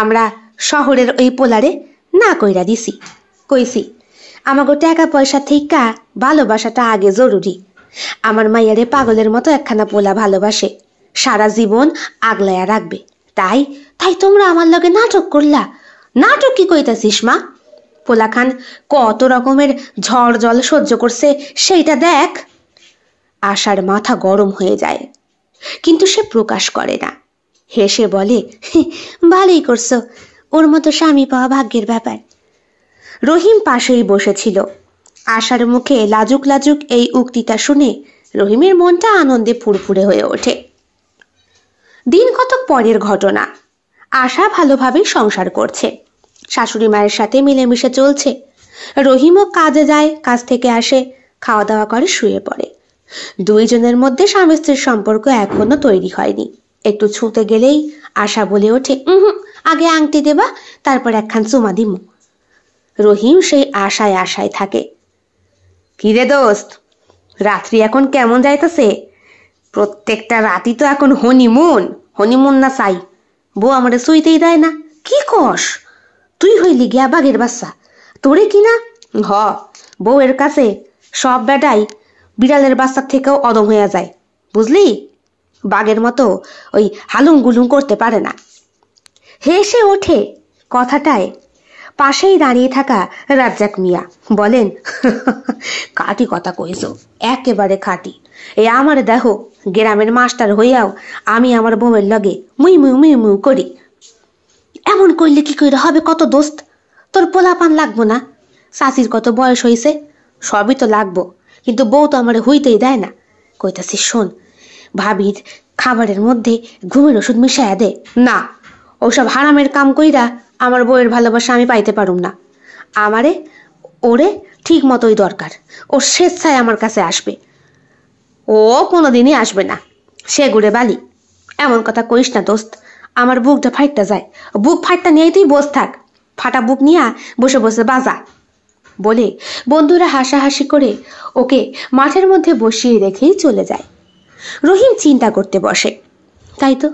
আমরা শহরের ওই পোলারে না কইরা দিছি কইছি আমাকে টাকা পয়সা থেকে ভালোবাসাটা আগে জরুরি আমার মাইয়ারে পাগলের মতো একখানা পোলা ভালোবাসে সারা জীবন আগলায়া রাখবে তাই তাই তোমরা আমার লগে নাটক করলা নাটক কি কইতাছিস মা খান কত রকমের ঝড় জল সহ্য করছে সেইটা দেখ আশার মাথা গরম হয়ে যায় কিন্তু সে প্রকাশ করে না হেসে বলে ভালোই করছো ওর মতো স্বামী পাওয়া ভাগ্যের ব্যাপার রহিম পাশেই বসেছিল আশার মুখে লাজুক লাজুক এই উক্তিটা শুনে রহিমের মনটা আনন্দে ফুরফুরে হয়ে ওঠে দিন কতক পরের ঘটনা আশা ভালোভাবে সংসার করছে শাশুড়ি মায়ের সাথে মিলেমিশে চলছে রহিমও কাজে যায় কাজ থেকে আসে খাওয়া দাওয়া করে শুয়ে পড়ে দুইজনের মধ্যে স্বামী স্ত্রীর সম্পর্ক এখনো তৈরি হয়নি একটু ছুঁতে গেলেই আশা বলে ওঠে আগে আংটি দেবা তারপর একখান চুমা দিমু রহিম সেই আশায় আশায় থাকে কিরে দোস্ত রাত্রি এখন কেমন যাইতেছে প্রত্যেকটা রাতি তো এখন হনিমুন হনিমুন না চাই বউ আমার শুইতেই দেয় না কি কষ তুই হইলি গিয়া বাঘের বাচ্চা তোরে কিনা হ বউয়ের কাছে সব বেটাই বিড়ালের বাচ্চার থেকেও অদম হইয়া যায় বুঝলি বাঘের মতো ওই হালুম গুলুম করতে পারে না হেসে ওঠে কথাটায় পাশেই দাঁড়িয়ে থাকা রাজ্জাক মিয়া বলেন কাটি <laughs> কথা কইছো একেবারে খাটি এ আমার দেহ গ্রামের মাস্টার হইয়াও আমি আমার বউয়ের লগে মুই মুই মুই মুই করি এমন করলে কি করে হবে কত দোস্ত তোর পোলাপান লাগবো না চাচির কত বয়স হয়েছে সবই তো লাগবো কিন্তু বউ তো আমার হইতেই দেয় না কইতাছি শোন ভাবির খাবারের মধ্যে ঘুমের ওষুধ মিশায়া দে না ওসব হারামের কাম কইরা আমার বউয়ের ভালোবাসা আমি পাইতে পারুম না আমারে ওরে ঠিক মতোই দরকার ও স্বেচ্ছায় আমার কাছে আসবে ও কোনোদিনই আসবে না সে গুড়ে বালি এমন কথা কইস না দোস্ত আমার বুকটা ফাইটটা যায় বুক ফাইটটা নিয়ে তুই বস থাক ফাটা বুক নিয়ে বসে বসে বাজা বলে বন্ধুরা হাসাহাসি করে ওকে মাঠের মধ্যে বসিয়ে রেখেই চলে যায় রহিম চিন্তা করতে বসে তাই তো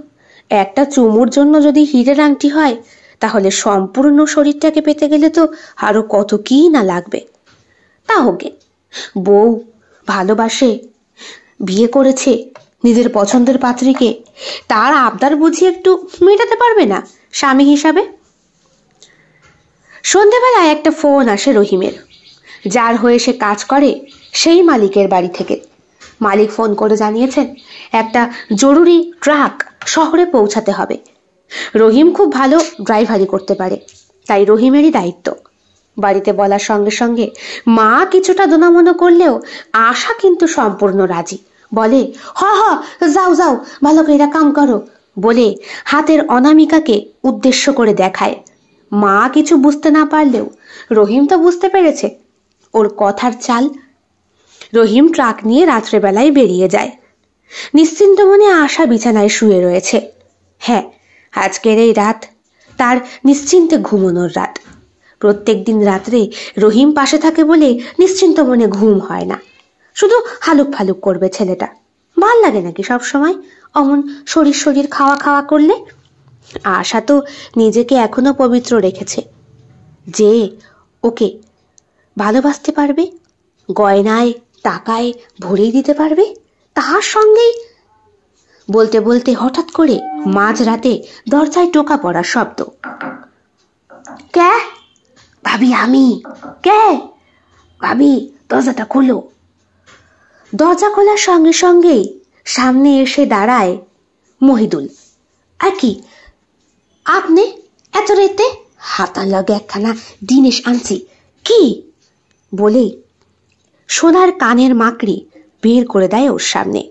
একটা চুমুর জন্য যদি হিরের আংটি হয় তাহলে সম্পূর্ণ শরীরটাকে পেতে গেলে তো আরও কত কী না লাগবে তা হোকে বউ ভালোবাসে বিয়ে করেছে নিজের পছন্দের পাত্রীকে তার আবদার বুঝি একটু মেটাতে পারবে না স্বামী হিসাবে সন্ধেবেলায় একটা ফোন আসে রহিমের যার হয়ে সে কাজ করে সেই মালিকের বাড়ি থেকে মালিক ফোন করে জানিয়েছেন একটা জরুরি ট্রাক শহরে পৌঁছাতে হবে রহিম খুব ভালো ড্রাইভারি করতে পারে তাই রহিমেরই দায়িত্ব বাড়িতে বলার সঙ্গে সঙ্গে মা কিছুটা দোনামনো করলেও আশা কিন্তু সম্পূর্ণ রাজি বলে হ হ যাও যাও ভালো এরা কাম করো বলে হাতের অনামিকাকে উদ্দেশ্য করে দেখায় মা কিছু বুঝতে না পারলেও রহিম তো বুঝতে পেরেছে ওর কথার চাল রহিম ট্রাক নিয়ে রাত্রেবেলায় বেরিয়ে যায় নিশ্চিন্ত মনে আশা বিছানায় শুয়ে রয়েছে হ্যাঁ আজকের এই রাত তার নিশ্চিন্তে ঘুমনোর রাত প্রত্যেক দিন রাত্রে রহিম পাশে থাকে বলে নিশ্চিন্ত মনে ঘুম হয় না শুধু হালুক ফালুক করবে ছেলেটা ভাল লাগে নাকি সব সময় অমন শরীর শরীর খাওয়া খাওয়া করলে আশা তো নিজেকে এখনো পবিত্র রেখেছে যে ওকে ভালোবাসতে পারবে গয়নায় টাকায় ভরে দিতে পারবে তাহার সঙ্গেই বলতে বলতে হঠাৎ করে মাঝরাতে দরজায় টোকা পড়ার শব্দ কে ভাবি আমি কে ভাবি দরজাটা খোলো দরজা খোলার সঙ্গে সঙ্গেই সামনে এসে দাঁড়ায় মহিদুল আর কি আপনি এত রেতে হাতার লগে একখানা দিনেশ আনছি কি বলে সোনার কানের মাকড়ি বের করে দেয় ওর সামনে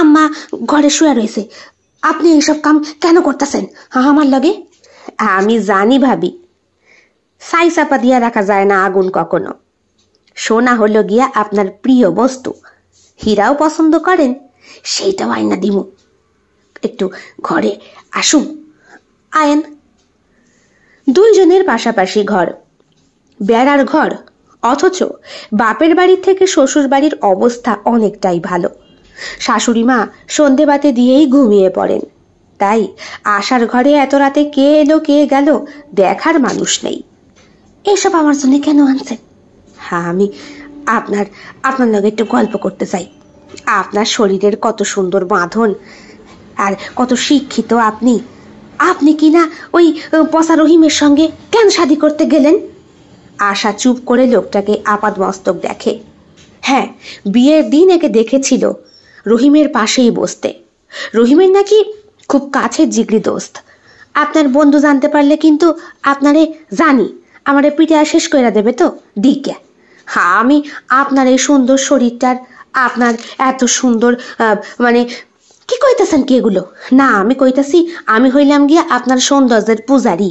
আম্মা ঘরে শুয়ে রয়েছে আপনি এইসব কাম কেন করতেছেন আমার লগে আমি জানি ভাবি সাই চাপা দিয়া রাখা যায় না আগুন কখনো সোনা হলো গিয়া আপনার প্রিয় বস্তু হীরাও পছন্দ করেন সেইটাও আয়না দিমু একটু ঘরে আসুন আয়েন দুইজনের পাশাপাশি ঘর বেড়ার ঘর অথচ বাপের বাড়ির থেকে শ্বশুর বাড়ির অবস্থা অনেকটাই ভালো শাশুড়ি মা সন্ধে বাতে দিয়েই ঘুমিয়ে পড়েন তাই আশার ঘরে এত রাতে কে এলো কে গেল দেখার মানুষ নেই এসব আমার জন্য কেন আনছে হ্যাঁ আমি আপনার আপনার লগে একটু গল্প করতে চাই আপনার শরীরের কত সুন্দর বাঁধন আর কত শিক্ষিত আপনি আপনি কি না ওই পসা রহিমের সঙ্গে কেন শাদি করতে গেলেন আশা চুপ করে লোকটাকে আপাদমস্তক দেখে হ্যাঁ বিয়ের দিন একে দেখেছিল রহিমের পাশেই বসতে রহিমের নাকি খুব কাছের জিগরি দোস্ত আপনার বন্ধু জানতে পারলে কিন্তু আপনারে জানি আমারে পিঠে শেষ করে দেবে তো দিকে আমি আপনার এই সুন্দর শরীরটার আপনার এত সুন্দর মানে কি কইতেছেন কি এগুলো না আমি কইতাছি আমি হইলাম গিয়া আপনার সৌন্দর্যের পূজারি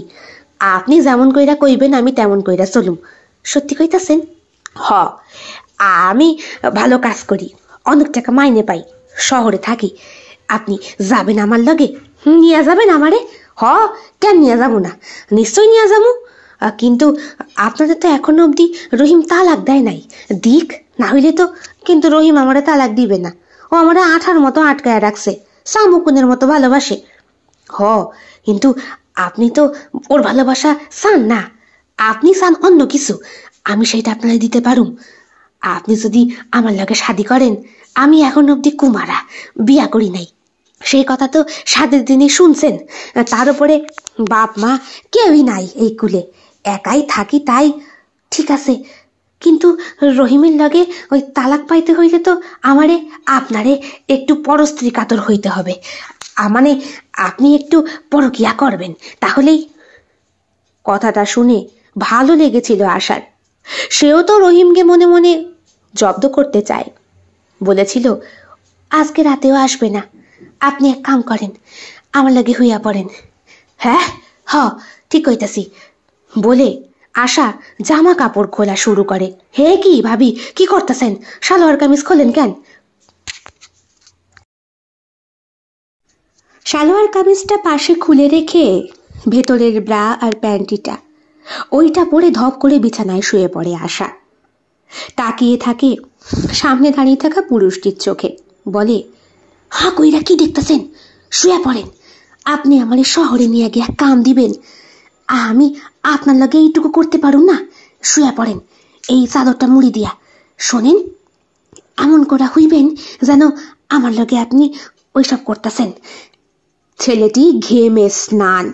আপনি যেমন কইরা কইবেন আমি তেমন কইরা চলুম সত্যি কইতাছেন হ আমি ভালো কাজ করি অনেক টাকা মাইনে পাই শহরে থাকি আপনি যাবেন আমার লগে নিয়ে যাবেন আমারে হ কেন নিয়ে যাবো না নিশ্চয়ই নিয়ে যাবো কিন্তু আপনাদের তো এখনো অবধি রহিম তালাক দেয় নাই দিক না হইলে তো কিন্তু রহিম আমারে তালাক দিবে না ও আমারে আঠার মতো আটকায় রাখছে শামুকুনের মতো ভালোবাসে হ কিন্তু আপনি তো ওর ভালোবাসা চান না আপনি চান অন্য কিছু আমি সেটা আপনারা দিতে পারুম আপনি যদি আমার লগে শাদি করেন আমি এখন অবধি কুমারা বিয়া করি নাই সেই কথা তো সাদের দিনে শুনছেন তার উপরে বাপ মা কেউই নাই এই কুলে একাই থাকি তাই ঠিক আছে কিন্তু রহিমের লগে ওই তালাক পাইতে হইলে তো আমারে আপনারে একটু পরস্ত্রী কাতর হইতে হবে মানে আপনি একটু পরকিয়া করবেন তাহলেই কথাটা শুনে ভালো লেগেছিল আশার সেও তো রহিমকে মনে মনে জব্দ করতে চায় বলেছিল আজকে রাতেও আসবে না আপনি এক কাম করেন আমার লাগে হইয়া পড়েন হ্যাঁ হ ঠিক কইতাছি বলে আশা জামা কাপড় খোলা শুরু করে হে কি ভাবি কি করতেছেন সালোয়ার কামিজ খোলেন কেন সালোয়ার কামিজটা পাশে খুলে রেখে ভেতরের ব্রা আর প্যান্টিটা ওইটা পরে ধপ করে বিছানায় শুয়ে পড়ে আশা তাকিয়ে থাকে সামনে দাঁড়িয়ে থাকা পুরুষটির চোখে বলে হা কইরা কি দেখতেছেন শুয়ে পড়েন আপনি আমার শহরে নিয়ে গিয়ে কাম দিবেন আমি আপনার লগে এইটুকু করতে পারুন না শুয়া পড়েন এই চাদরটা মুড়ি দিয়া শোনেন এমন করা হইবেন যেন আমার লগে আপনি ওইসব করতেছেন ছেলেটি ঘেমে স্নান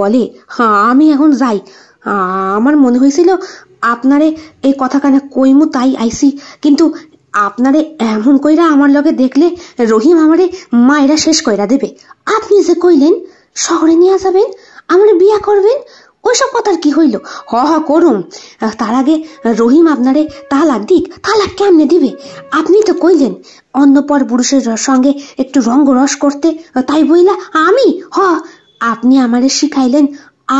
বলে হ্যাঁ আমি এখন যাই আমার মনে হয়েছিল আপনারে এই কথা কানে কইমু তাই আইসি কিন্তু আপনারে এমন কইরা আমার লগে দেখলে রহিম আমারে মায়েরা শেষ কইরা দেবে আপনি যে কইলেন শহরে নিয়ে যাবেন আমার বিয়া করবেন ওইসব কথার কি হইল হ হ করুম তার আগে রহিম আপনারে তালাক দিক তালাক কেমনে দিবে আপনি তো কইলেন অন্নপর পুরুষের সঙ্গে একটু রঙ্গরস করতে তাই বইলা আমি হ আপনি আমারে শিখাইলেন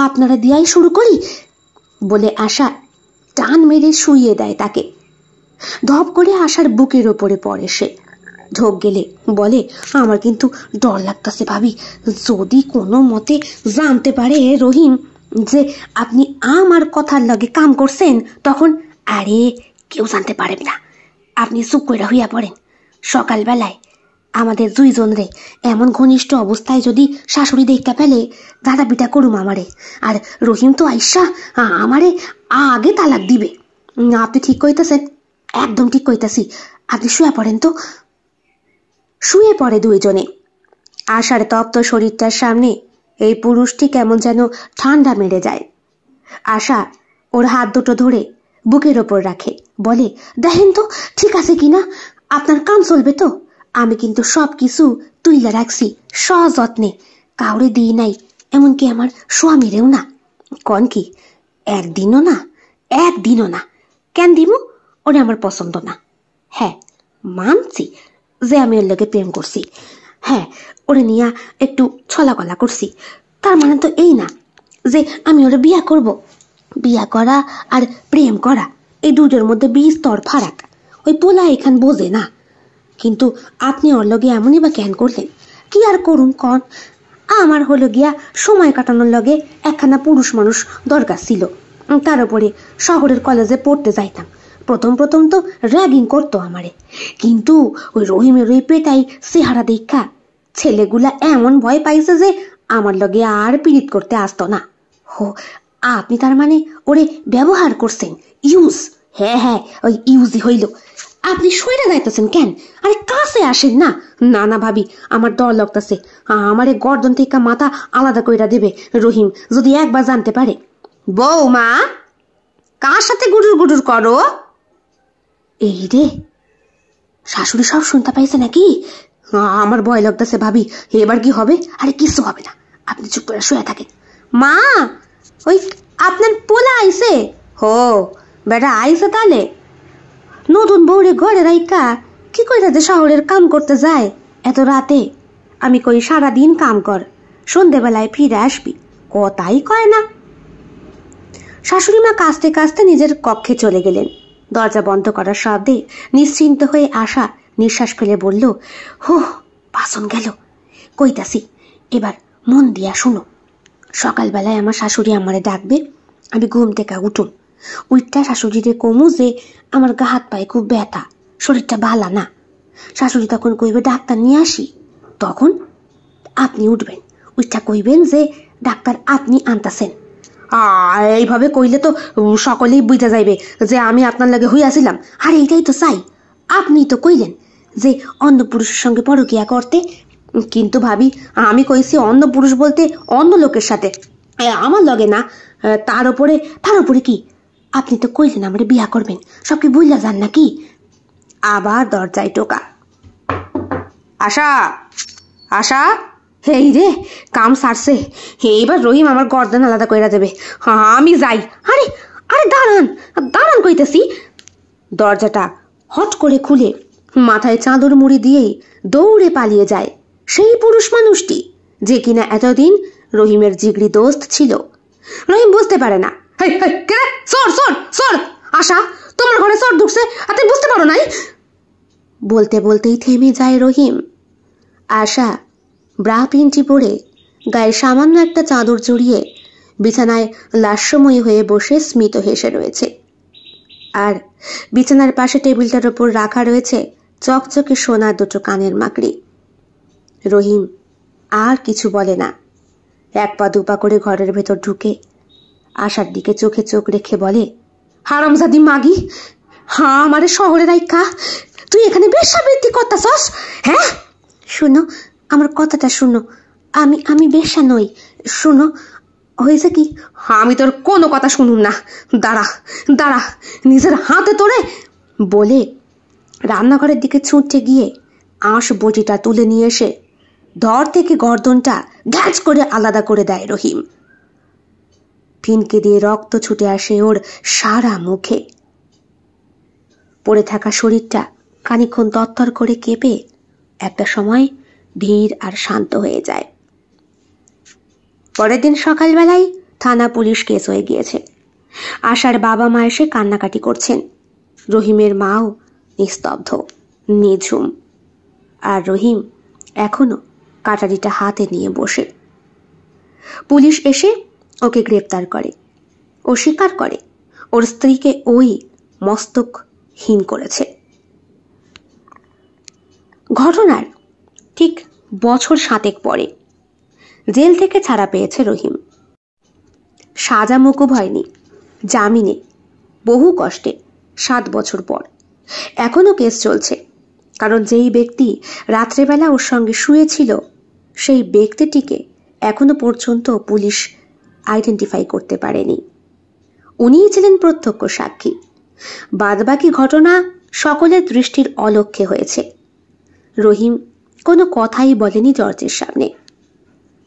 আপনারা দিয়াই শুরু করি বলে আশা টান মেরে শুইয়ে দেয় তাকে ধপ করে আশার বুকের ওপরে পড়ে সে ঢোক গেলে বলে আমার কিন্তু ডর লাগতেছে ভাবি যদি কোনো মতে জানতে পারে রহিম যে আপনি আমার কথার লগে কাম করছেন তখন আরে কেউ জানতে পারেন না আপনি চুপ করে হইয়া পড়েন সকালবেলায় আমাদের দুইজন রে এমন ঘনিষ্ঠ অবস্থায় যদি শাশুড়ি দেখতে পেলে দাদা পিটা করুম আমারে আর রহিম তো আইসা আমারে আগে তালাক দিবে আপনি ঠিক কইতেছেন একদম ঠিক কইতাছি আপনি শুয়া পড়েন তো শুয়ে পড়ে দুইজনে আশার তপ্ত শরীরটার সামনে এই পুরুষটি কেমন যেন ঠান্ডা মেরে যায় আশা ওর হাত দুটো ধরে বুকের ওপর রাখে বলে দেখেন তো ঠিক আছে কিনা আপনার কাম চলবে তো আমি কিন্তু সব কিছু তুইলা রাখছি সযত্নে কাউরে দিই নাই এমনকি আমার স্বামীরেও না কন কি একদিনও না একদিনও না কেন দিব ওরে আমার পছন্দ না হ্যাঁ মানছি যে আমি ওর লগে প্রেম করছি হ্যাঁ ওরে নিয়া একটু ছলা কলা করছি তার মানে তো এই না যে আমি ওরে বিয়া করব বিয়া করা আর প্রেম করা এই দুটোর মধ্যে বিস্তর ফারাক ওই পোলা এখান বোঝে না কিন্তু আপনি ওর লগে এমনই বা ক্যান করলেন কি আর করুন কন আমার হলো গিয়া সময় কাটানোর লগে একখানা পুরুষ মানুষ দরকার ছিল তার উপরে শহরের কলেজে পড়তে যাইতাম প্রথম প্রথম তো র্যাগিং করতো আমারে কিন্তু ওই রহিমের ওই পেটাই সেহারা দেখা ছেলেগুলা এমন ভয় পাইছে যে আমার লগে আর পীড়িত করতে আসতো না হো আপনি তার মানে ওরে ব্যবহার করছেন ইউজ হ্যাঁ হ্যাঁ ওই ইউজই হইল আপনি সইরা যাইতেছেন কেন আরে কাছে আসেন না না না ভাবি আমার ডর লাগতেছে আমারে গর্দন থেকে মাথা আলাদা কইরা দেবে রহিম যদি একবার জানতে পারে বউ মা কার সাথে গুডুর গুডুর করো এই রে শাশুড়ি সব শুনতে পাইছে নাকি আমার ভয় লাগতেছে ভাবি এবার কি হবে আরে কিছু হবে না আপনি চুপ করে শুয়ে থাকেন মা ওই আপনার পোলা আইসে হো বেটা আইসে তাহলে নতুন বউরে ঘরে রাইকা কি কইরা যে শহরের কাম করতে যায় এত রাতে আমি কই সারা দিন কাম কর সন্ধেবেলায় ফিরে আসবি কথাই কয় না শাশুড়ি মা কাঁচতে কাঁচতে নিজের কক্ষে চলে গেলেন দরজা বন্ধ করার শব্দে নিশ্চিন্ত হয়ে আশা নিঃশ্বাস ফেলে বলল হো বাসন গেল কইতাছি এবার মন দিয়া শুনো সকালবেলায় আমার শাশুড়ি আমারে ডাকবে আমি ঘুম থেকে উঠুন উইটটা শাশুড়িতে কমু যে আমার গা হাত পায়ে খুব ব্যথা শরীরটা ভালা না শাশুড়ি তখন কইবে ডাক্তার নিয়ে আসি তখন আপনি উঠবেন উইটটা কইবেন যে ডাক্তার আপনি আনতাছেন এইভাবে কইলে তো সকলেই বুঝতে যাইবে যে আমি আপনার লাগে হইয়াছিলাম আর এইটাই তো চাই আপনি তো কইলেন যে অন্য পুরুষের সঙ্গে পরকিয়া করতে কিন্তু ভাবি আমি কইছি অন্য পুরুষ বলতে অন্য লোকের সাথে আমার লগে না তার উপরে তার উপরে কি আপনি তো কইলেন আমার বিয়া করবেন সব কি বুঝলা যান নাকি আবার দরজায় টোকা আশা আশা এই রে কাম সারছে এইবার রহিম আমার গর্দান আলাদা কইরা দেবে হ্যাঁ আমি যাই আরে আরে দাঁড়ান দাঁড়ান কইতেছি দরজাটা হট করে খুলে মাথায় চাঁদর মুড়ি দিয়েই দৌড়ে পালিয়ে যায় সেই পুরুষ মানুষটি যে কিনা এতদিন রহিমের জিগড়ি দোস্ত ছিল রহিম বুঝতে পারে না সর সর সর আশা তোমার ঘরে সর ঢুকছে আর তুমি বুঝতে পারো নাই বলতে বলতেই থেমে যায় রহিম আশা ব্রা পিনটি পরে গায়ে সামান্য একটা চাদর জড়িয়ে বিছানায় লাস্যময়ী হয়ে বসে স্মিত হেসে রয়েছে আর বিছানার পাশে টেবিলটার ওপর রাখা রয়েছে চকচকে সোনার দুটো কানের মাকড়ি রহিম আর কিছু বলে না এক পা দুপা করে ঘরের ভেতর ঢুকে আশার দিকে চোখে চোখ রেখে বলে হারামজাদি মাগি হা আমারে শহরের আইকা তুই এখানে বৃত্তি করতাছস হ্যাঁ শুনো আমার কথাটা শুনো আমি আমি বেশা নই শুনো হয়েছে কি আমি তোর কোনো কথা শুনুন না দাঁড়া দাঁড়া নিজের হাতে তোরে বলে রান্নাঘরের দিকে ছুটতে গিয়ে আঁশ বটিটা তুলে নিয়ে এসে ধর থেকে গর্দনটা ঘ্যাচ করে আলাদা করে দেয় রহিম ফিনকে দিয়ে রক্ত ছুটে আসে ওর সারা মুখে পড়ে থাকা শরীরটা খানিক্ষণ তত্তর করে কেঁপে একটা সময় ধীর আর শান্ত হয়ে যায় পরের দিন সকালবেলায় থানা পুলিশ কেস হয়ে গিয়েছে আশার বাবা মা এসে কান্নাকাটি করছেন রহিমের মাও নিস্তব্ধ নিঝুম আর রহিম এখনো কাটারিটা হাতে নিয়ে বসে পুলিশ এসে ওকে গ্রেপ্তার করে ও স্বীকার করে ওর স্ত্রীকে ওই মস্তকহীন করেছে ঘটনার ঠিক বছর সাতেক পরে জেল থেকে ছাড়া পেয়েছে রহিম সাজা মুকুব হয়নি জামিনে বহু কষ্টে সাত বছর পর এখনো কেস চলছে কারণ যেই ব্যক্তি রাত্রেবেলা ওর সঙ্গে শুয়েছিল সেই ব্যক্তিটিকে এখনো পর্যন্ত পুলিশ আইডেন্টিফাই করতে পারেনি উনিই ছিলেন প্রত্যক্ষ সাক্ষী বাদবাকি ঘটনা সকলের দৃষ্টির অলক্ষ্যে হয়েছে রহিম কোনো কথাই বলেনি জর্জের সামনে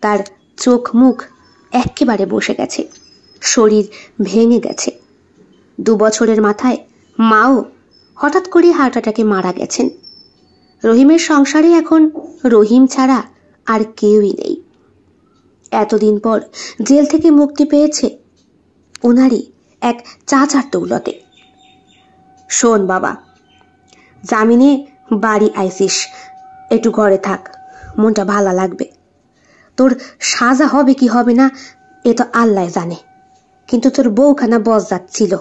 তার চোখ মুখ একেবারে বসে গেছে শরীর ভেঙে গেছে দু বছরের মাথায় মাও হঠাৎ করে হার্ট অ্যাটাকে মারা গেছেন রহিমের সংসারে এখন রহিম ছাড়া আর কেউই নেই এতদিন পর জেল থেকে মুক্তি পেয়েছে ওনারই এক চাচার দৌলতে শোন বাবা জামিনে বাড়ি আইসিস একটু ঘরে থাক মনটা ভালো লাগবে তোর সাজা হবে কি হবে না এ তো আল্লাহ জানে কিন্তু তোর বউখানা বস যাচ্ছিল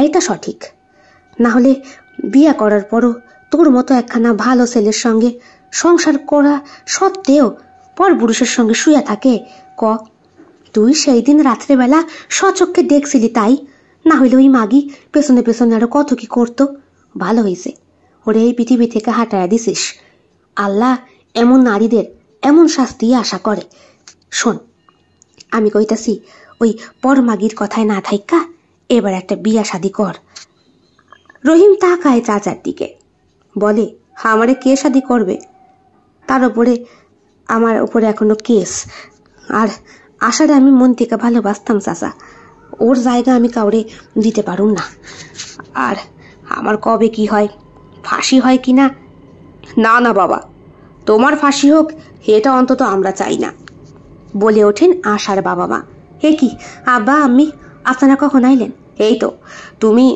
এইটা সঠিক না হলে বিয়া করার পরও তোর মতো একখানা ভালো ছেলের সঙ্গে সংসার করা সত্ত্বেও পর পুরুষের সঙ্গে শুয়ে থাকে ক তুই সেই দিন রাত্রেবেলা সচক্ষে দেখছিলি তাই না হইলে ওই মাগি পেছনে পেছনে আরো কত কি করতো ভালো হয়েছে ওরে এই পৃথিবী থেকে হাঁটায়া দিছিস আল্লাহ এমন নারীদের এমন শাস্তি আশা করে শোন আমি কইতাছি ওই পরমাগির কথায় না থাইকা এবার একটা বিয়া শাদি কর রহিম তাকায় চাচার দিকে বলে আমারে কে শাদি করবে তার উপরে আমার উপরে এখনো কেস আর আশারে আমি মন থেকে ভালোবাসতাম চাচা ওর জায়গা আমি কাউরে দিতে পারুম না আর আমার কবে কি হয় ফাঁসি হয় কি না না না বাবা তোমার ফাঁসি হোক এটা অন্তত আমরা চাই না বলে ওঠেন আশার বাবা মা হে কি আব্বা আমি আপনারা কখন আইলেন এই তো তুমি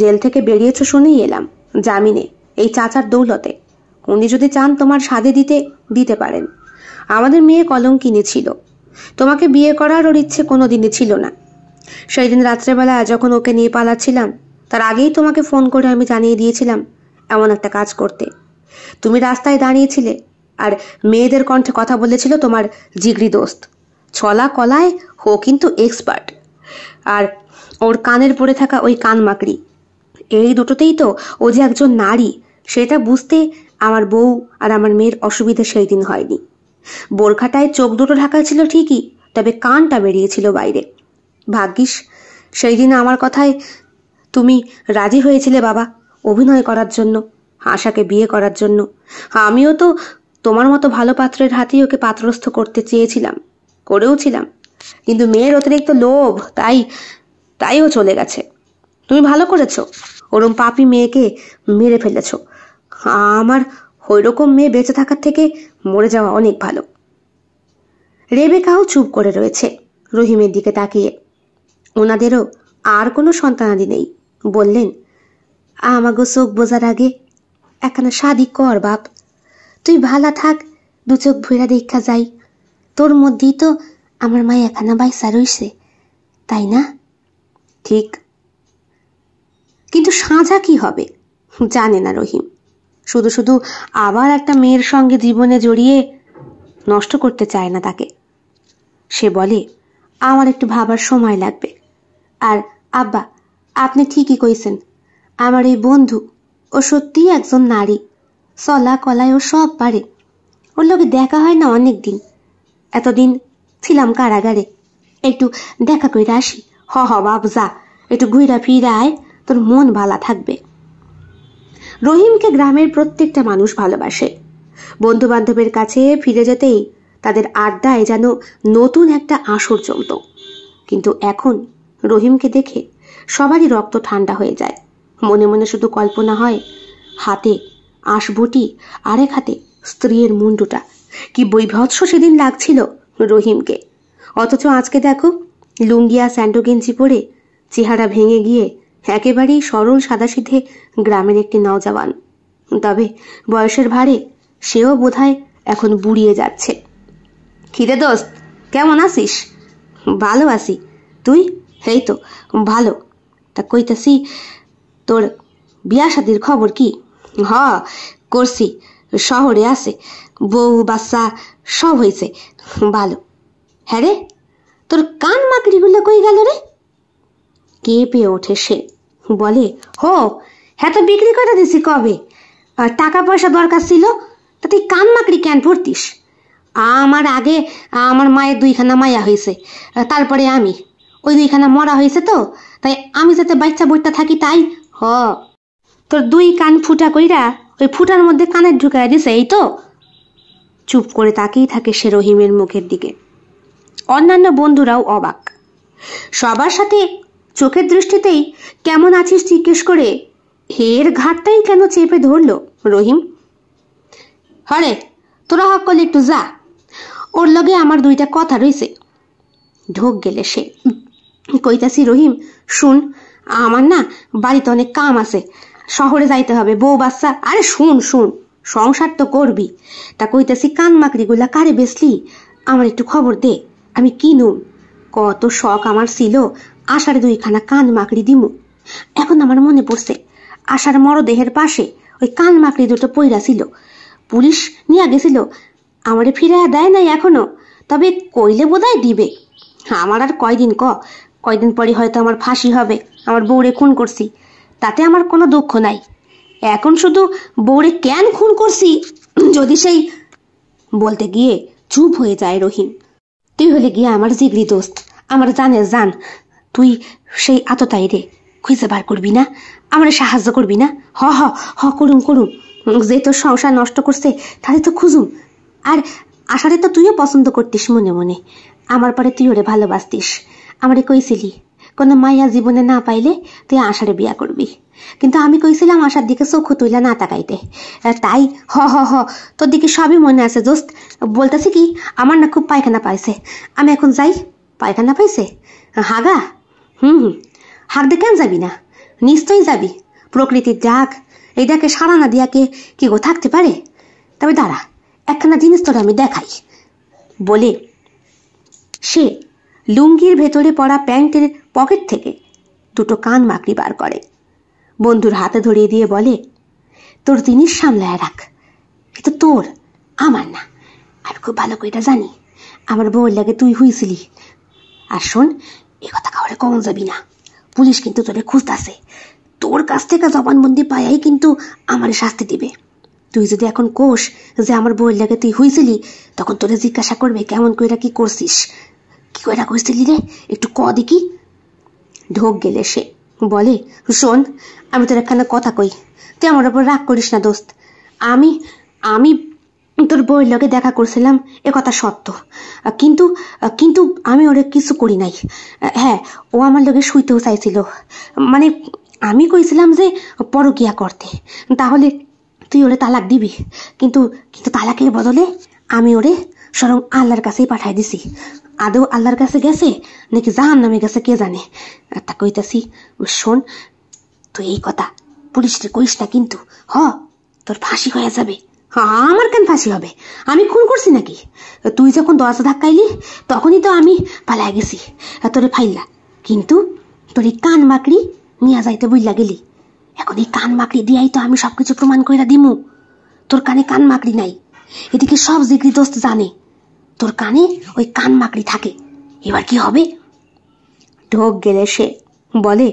জেল থেকে বেরিয়েছো শুনেই এলাম জামিনে এই চাচার দৌলতে উনি যদি চান তোমার স্বাদে দিতে দিতে পারেন আমাদের মেয়ে কলম কিনেছিল তোমাকে বিয়ে করার ওর ইচ্ছে কোনো দিনই ছিল না সেই দিন রাত্রেবেলা যখন ওকে নিয়ে পালাচ্ছিলাম তার আগেই তোমাকে ফোন করে আমি জানিয়ে দিয়েছিলাম এমন একটা কাজ করতে তুমি রাস্তায় দাঁড়িয়েছিলে আর মেয়েদের কণ্ঠে কথা বলেছিল তোমার জিগরি দোস্ত ছলা কলায় হো কিন্তু এক্সপার্ট আর ওর কানের পড়ে থাকা ওই কান মাকড়ি এই দুটোতেই তো ও যে একজন নারী সেটা বুঝতে আমার বউ আর আমার মেয়ের অসুবিধা সেই দিন হয়নি বোরখাটায় চোখ দুটো ঢাকা ছিল ঠিকই তবে কানটা বেরিয়েছিল বাইরে ভাগ্যিস সেই দিন আমার কথায় তুমি রাজি হয়েছিলে বাবা অভিনয় করার জন্য আশাকে বিয়ে করার জন্য আমিও তো তোমার মতো ভালো পাত্রের হাতেই ওকে পাত্রস্থ করতে চেয়েছিলাম করেও ছিলাম কিন্তু মেয়ের অতিরিক্ত লোভ তাই তাই ও চলে গেছে তুমি ভালো করেছ ওরম পাপি মেয়েকে মেরে ফেলেছ আমার ওইরকম মেয়ে বেঁচে থাকার থেকে মরে যাওয়া অনেক ভালো রেবেকাও চুপ করে রয়েছে রহিমের দিকে তাকিয়ে ওনাদেরও আর কোনো সন্তানাদি নেই বললেন আমাগো চোখ বোঝার আগে একখানা সাদি কর বাপ তুই ভালা থাক দু চোখ ভুইরা দেখা যাই তোর মধ্যেই তো আমার মায়ের একখানা বাইসা রইছে তাই না ঠিক কিন্তু সাঁঝা কি হবে জানে না রহিম শুধু শুধু আবার একটা মেয়ের সঙ্গে জীবনে জড়িয়ে নষ্ট করতে চায় না তাকে সে বলে আমার একটু ভাবার সময় লাগবে আর আব্বা আপনি ঠিকই কইছেন আমার এই বন্ধু ও সত্যিই একজন নারী চলা কলায় ও সব পারে ওর লোকে দেখা হয় না অনেক দিন এতদিন ছিলাম কারাগারে একটু দেখা করে আসি হ হ বাবজা যা একটু ঘুরা ফিরা আয় তোর মন ভালা থাকবে রহিমকে গ্রামের প্রত্যেকটা মানুষ ভালোবাসে বন্ধু বান্ধবের কাছে ফিরে যেতেই তাদের আড্ডায় যেন নতুন একটা আসর চলত কিন্তু এখন রহিমকে দেখে সবারই রক্ত ঠান্ডা হয়ে যায় মনে মনে শুধু কল্পনা হয় হাতে আসবটি আরেক হাতে স্ত্রীর মুন্ডুটা কি বৈভৎস সেদিন লাগছিল রহিমকে অথচ আজকে দেখো লুঙ্গিয়া স্যান্ডো গেঞ্জি পরে চেহারা ভেঙে গিয়ে একেবারেই সরল সাদাসিধে গ্রামের একটি নওজাওয়ান তবে বয়সের ভারে সেও বোধহয় এখন বুড়িয়ে যাচ্ছে খিদে দোস্ত কেমন আছিস ভালো আছি তুই এই তো ভালো তা কইতাছি তোর বিয়া শাদির খবর কি হ করছি শহরে আছে বউ বাচ্চা সব হয়েছে ভালো হ্যাঁ রে তোর কান মাকড়িগুলো কই গেল রে কেঁপে ওঠে সে বলে হো হ্যাঁ তো বিক্রি করে দিছি কবে আর টাকা পয়সা দরকার ছিল তা তুই কান মাকড়ি কেন ভরতিস আমার আগে আমার মায়ের দুইখানা মায়া হয়েছে তারপরে আমি ওই দুইখানা মরা হয়েছে তো তাই আমি যাতে বাচ্চা বইটা থাকি তাই হ তোর দুই কান ফুটা কইরা ওই ফুটার মধ্যে কানের ঢুকাই দিছে এই তো চুপ করে তাকেই থাকে সে রহিমের মুখের দিকে অন্যান্য বন্ধুরাও অবাক সবার সাথে চোখের দৃষ্টিতেই কেমন আছিস জিজ্ঞেস করে এর ঘাটটাই কেন চেপে ধরল রহিম হরে তোরা করলে একটু যা ওর লগে আমার দুইটা কথা রয়েছে ঢোক গেলে সে কইতাছি রহিম শুন আমার না বাড়িতে অনেক কাম আছে শহরে যাইতে হবে বউ বাচ্চা আরে শুন শুন সংসার তো করবি তা কইতেছি কান মাকড়িগুলা কারে বেসলি আমার একটু খবর দে আমি কিনুন কত শখ আমার ছিল আষাঢ়ে দুইখানা কান মাকড়ি দিমু এখন আমার মনে পড়ছে আষাঢ় মরদেহের পাশে ওই কান মাকড়ি দুটো পইরা ছিল পুলিশ নিয়ে গেছিল আমারে ফিরে দেয় নাই এখনো তবে কইলে বোধহয় দিবে আমার আর কয়দিন ক কয়দিন পরে হয়তো আমার ফাঁসি হবে আমার বউরে খুন করছি তাতে আমার কোনো দুঃখ নাই এখন শুধু বউরে কেন খুন করছি যদি সেই বলতে গিয়ে চুপ হয়ে যায় রহিম তুই হলে গিয়ে আমার জিগড়ি দোস্ত আমার জানে জান তুই সেই আততাই রে খুঁজে বার করবি না আমার সাহায্য করবি না হ হ হ করুম করুম যে তোর সংসার নষ্ট করছে তাহলে তো খুঁজুম আর আশারে তো তুইও পছন্দ করতিস মনে মনে আমার পরে তুই ওরে ভালোবাসতিস আমারে কইছিলি কোনো মাইয়া জীবনে না পাইলে তুই আশারে বিয়া করবি কিন্তু আমি কইছিলাম আশার দিকে চোখ তুইলা না তাকাইতে তাই হ হ হ তোর দিকে সবই মনে আছে দোস্ত বলতেছি কি আমার না খুব পায়খানা পাইছে আমি এখন যাই পায়খানা পাইছে হাগা হুম হুম হাগতে কেন যাবি না নিশ্চয়ই যাবি প্রকৃতির ডাক এই ডাকে সারা না দিয়াকে কি গো থাকতে পারে তবে দাঁড়া একখানা জিনিস তোরা আমি দেখাই বলে সে লুঙ্গির ভেতরে পড়া প্যান্টের পকেট থেকে দুটো কান মাকড়ি বার করে বন্ধুর হাতে ধরিয়ে দিয়ে বলে তোর জিনিস সামলায় রাখ কিন্তু তোর আমার না আমি খুব ভালো করে এটা জানি আমার বউর লাগে তুই হুইছিলি আর শোন এ কথা কাউরে কম যাবি না পুলিশ কিন্তু তোরে খুঁজতেছে তোর কাছ থেকে জবানবন্দি পায়াই কিন্তু আমার শাস্তি দিবে তুই যদি এখন কোষ যে আমার বউয়ের লাগে তুই হুইছিলি তখন তোরে জিজ্ঞাসা করবে কেমন কইরা কি করছিস কি কইরা করছিলি রে একটু ক দেখি ঢোক গেলে সে বলে শোন আমি তোর একখানা কথা কই তুই আমার ওপর রাগ করিস না দোস্ত আমি আমি তোর বইয়ের লগে দেখা করছিলাম এ কথা সত্য কিন্তু কিন্তু আমি ওরে কিছু করি নাই হ্যাঁ ও আমার লগে শুইতেও চাইছিল মানে আমি কইছিলাম যে পরকিয়া করতে তাহলে তুই ওরে তালাক দিবি কিন্তু কিন্তু তালাকের বদলে আমি ওরে সরং আল্লাহর কাছেই পাঠাই দিছি আদৌ আল্লাহর কাছে গেছে নাকি জাহান নামে গেছে কে জানে তা কইতাছি শোন তো এই কথা পুলিশরে কইস না কিন্তু হ তোর ফাঁসি হয়ে যাবে আমার কেন ফাঁসি হবে আমি খুন করছি নাকি তুই যখন দরজা ধাক্কাইলি তখনই তো আমি পালায় গেছি তোরে ফাইল্লা কিন্তু তোর এই কান মাকড়ি নিয়ে যাইতে বুঝলা গেলি এখন এই কান মাকড়ি দিয়াই তো আমি সবকিছু প্রমাণ কইরা দিমু তোর কানে কান মাকড়ি নাই এদিকে সব জিগরি দোস্ত জানে তোর কানে ওই কান মাকড়ি থাকে এবার কি হবে ঢোক গেলে সে বলে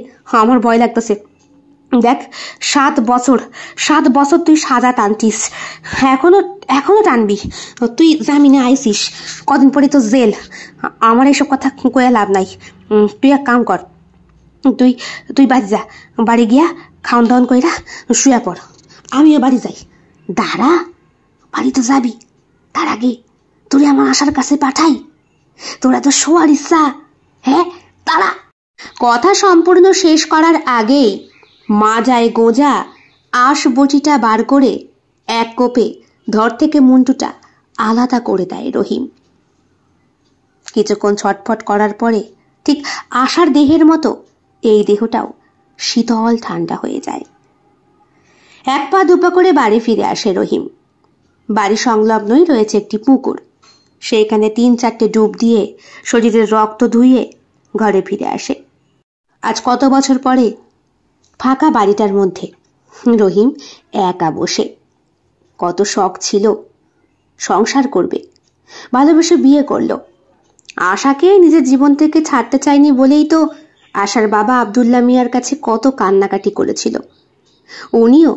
আমার ভয় লাগতেছে দেখ সাত বছর সাত বছর তুই সাজা টানতিস এখনো এখনো টানবি তুই জামিনে আইসিস কদিন পরে তো জেল আমার এসব কথা কয়ে লাভ নাই তুই এক কাম কর তুই তুই বাড়ি যা বাড়ি গিয়া খাওয়ন দাওন কইরা শুয়া পড় আমিও বাড়ি যাই দাঁড়া বাড়ি তো যাবি তার আগে তুই আমার আশার কাছে পাঠাই তোরা তো শোয়ার ইচ্ছা হ্যাঁ তারা কথা সম্পূর্ণ শেষ করার আগেই যায় গোজা আশ বটিটা বার করে এক কোপে ধর থেকে মুন্টুটা আলাদা করে দেয় রহিম কিছুক্ষণ ছটফট করার পরে ঠিক আশার দেহের মতো এই দেহটাও শীতল ঠান্ডা হয়ে যায় এক পা দুপা করে বাড়ি ফিরে আসে রহিম বাড়ি সংলগ্নই রয়েছে একটি পুকুর সেইখানে তিন চারটে ডুব দিয়ে শরীরের রক্ত ধুয়ে ঘরে ফিরে আসে আজ কত বছর পরে ফাঁকা বাড়িটার মধ্যে রহিম একা বসে কত শখ ছিল সংসার করবে ভালোবেসে বিয়ে করলো আশাকে নিজের জীবন থেকে ছাড়তে চায়নি বলেই তো আশার বাবা আবদুল্লা মিয়ার কাছে কত কান্নাকাটি করেছিল উনিও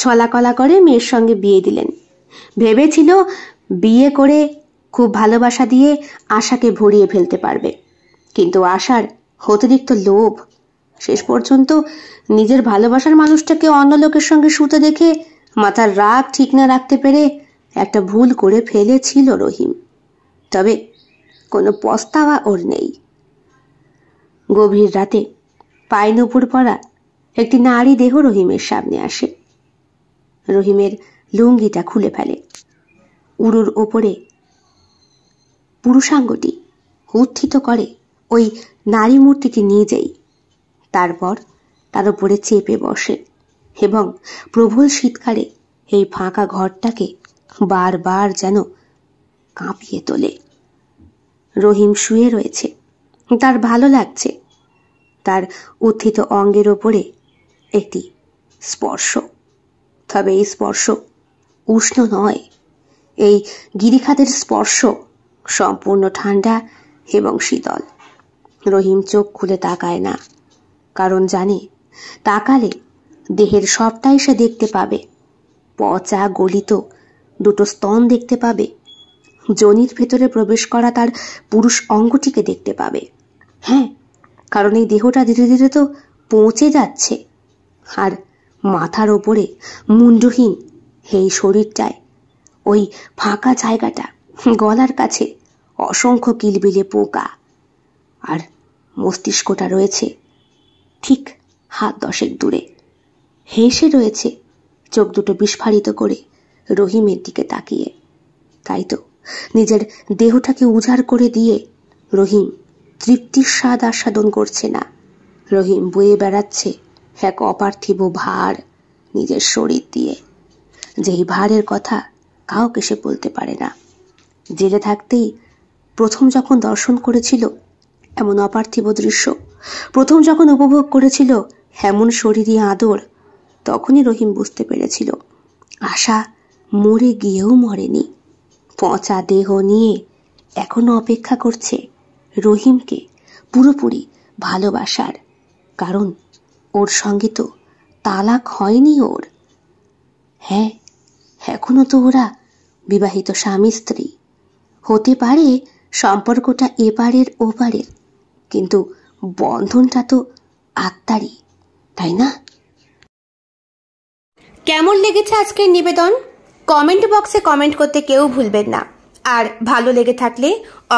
ছলাকলা করে মেয়ের সঙ্গে বিয়ে দিলেন ভেবেছিল বিয়ে করে খুব ভালোবাসা দিয়ে আশাকে ভরিয়ে ফেলতে পারবে কিন্তু আশার অতিরিক্ত লোভ শেষ পর্যন্ত নিজের ভালোবাসার মানুষটাকে অন্য লোকের সঙ্গে শুতে দেখে মাথার রাগ ঠিক না রাখতে পেরে একটা ভুল করে ফেলেছিল রহিম তবে কোনো পস্তাওয়া ওর নেই গভীর রাতে পায়ে নুপুর পরা একটি নারী দেহ রহিমের সামনে আসে রহিমের লুঙ্গিটা খুলে ফেলে উড়ুর ওপরে পুরুষাঙ্গটি উত্থিত করে ওই নারী মূর্তিটি নিজেই তারপর তার উপরে চেপে বসে এবং প্রবল শীতকালে এই ফাঁকা ঘরটাকে বারবার যেন কাঁপিয়ে তোলে রহিম শুয়ে রয়েছে তার ভালো লাগছে তার উত্থিত অঙ্গের ওপরে একটি স্পর্শ তবে এই স্পর্শ উষ্ণ নয় এই গিরিখাতের স্পর্শ সম্পূর্ণ ঠান্ডা এবং শীতল রহিম চোখ খুলে তাকায় না কারণ জানে তাকালে দেহের সবটাই সে দেখতে পাবে পচা গলিত দুটো স্তন দেখতে পাবে জনির ভেতরে প্রবেশ করা তার পুরুষ অঙ্গটিকে দেখতে পাবে হ্যাঁ কারণ এই দেহটা ধীরে ধীরে তো পৌঁছে যাচ্ছে আর মাথার ওপরে মুন্ডহীন এই শরীরটায় ওই ফাঁকা জায়গাটা গলার কাছে অসংখ্য কিলবিলে পোকা আর মস্তিষ্কটা রয়েছে ঠিক হাত দশেক দূরে হেসে রয়েছে চোখ দুটো বিস্ফারিত করে রহিমের দিকে তাকিয়ে তাই তো নিজের দেহটাকে উজাড় করে দিয়ে রহিম তৃপ্তির স্বাদ আস্বাদন করছে না রহিম বয়ে বেড়াচ্ছে এক অপার্থিব ভার নিজের শরীর দিয়ে যেই ভারের কথা কাউকে সে বলতে পারে না জেলে থাকতেই প্রথম যখন দর্শন করেছিল এমন অপার্থিব দৃশ্য প্রথম যখন উপভোগ করেছিল এমন শরীরী আদর তখনই রহিম বুঝতে পেরেছিল আশা মরে গিয়েও মরেনি পচা দেহ নিয়ে এখনো অপেক্ষা করছে রহিমকে পুরোপুরি ভালোবাসার কারণ ওর সঙ্গে তো তালাক হয়নি ওর হ্যাঁ এখনো তো ওরা বিবাহিত স্বামী স্ত্রী হতে পারে সম্পর্কটা এপারের ওপারের কিন্তু বন্ধনটা তো আত্মারই তাই না কেমন লেগেছে আজকের নিবেদন কমেন্ট বক্সে কমেন্ট করতে কেউ ভুলবেন না আর ভালো লেগে থাকলে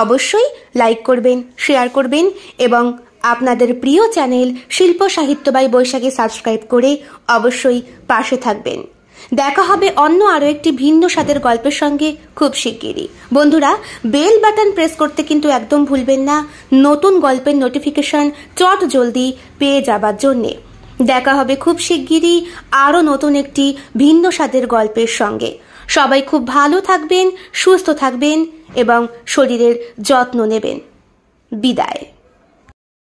অবশ্যই লাইক করবেন শেয়ার করবেন এবং আপনাদের প্রিয় চ্যানেল শিল্প সাহিত্যবাই বৈশাখী সাবস্ক্রাইব করে অবশ্যই পাশে থাকবেন দেখা হবে অন্য আরও একটি ভিন্ন স্বাদের গল্পের সঙ্গে খুব শিগগিরই বন্ধুরা বেল বাটন প্রেস করতে কিন্তু একদম ভুলবেন না নতুন গল্পের নোটিফিকেশন চট জলদি পেয়ে যাবার জন্যে দেখা হবে খুব শিগগিরই আরও নতুন একটি ভিন্ন স্বাদের গল্পের সঙ্গে সবাই খুব ভালো থাকবেন সুস্থ থাকবেন এবং শরীরের যত্ন নেবেন বিদায়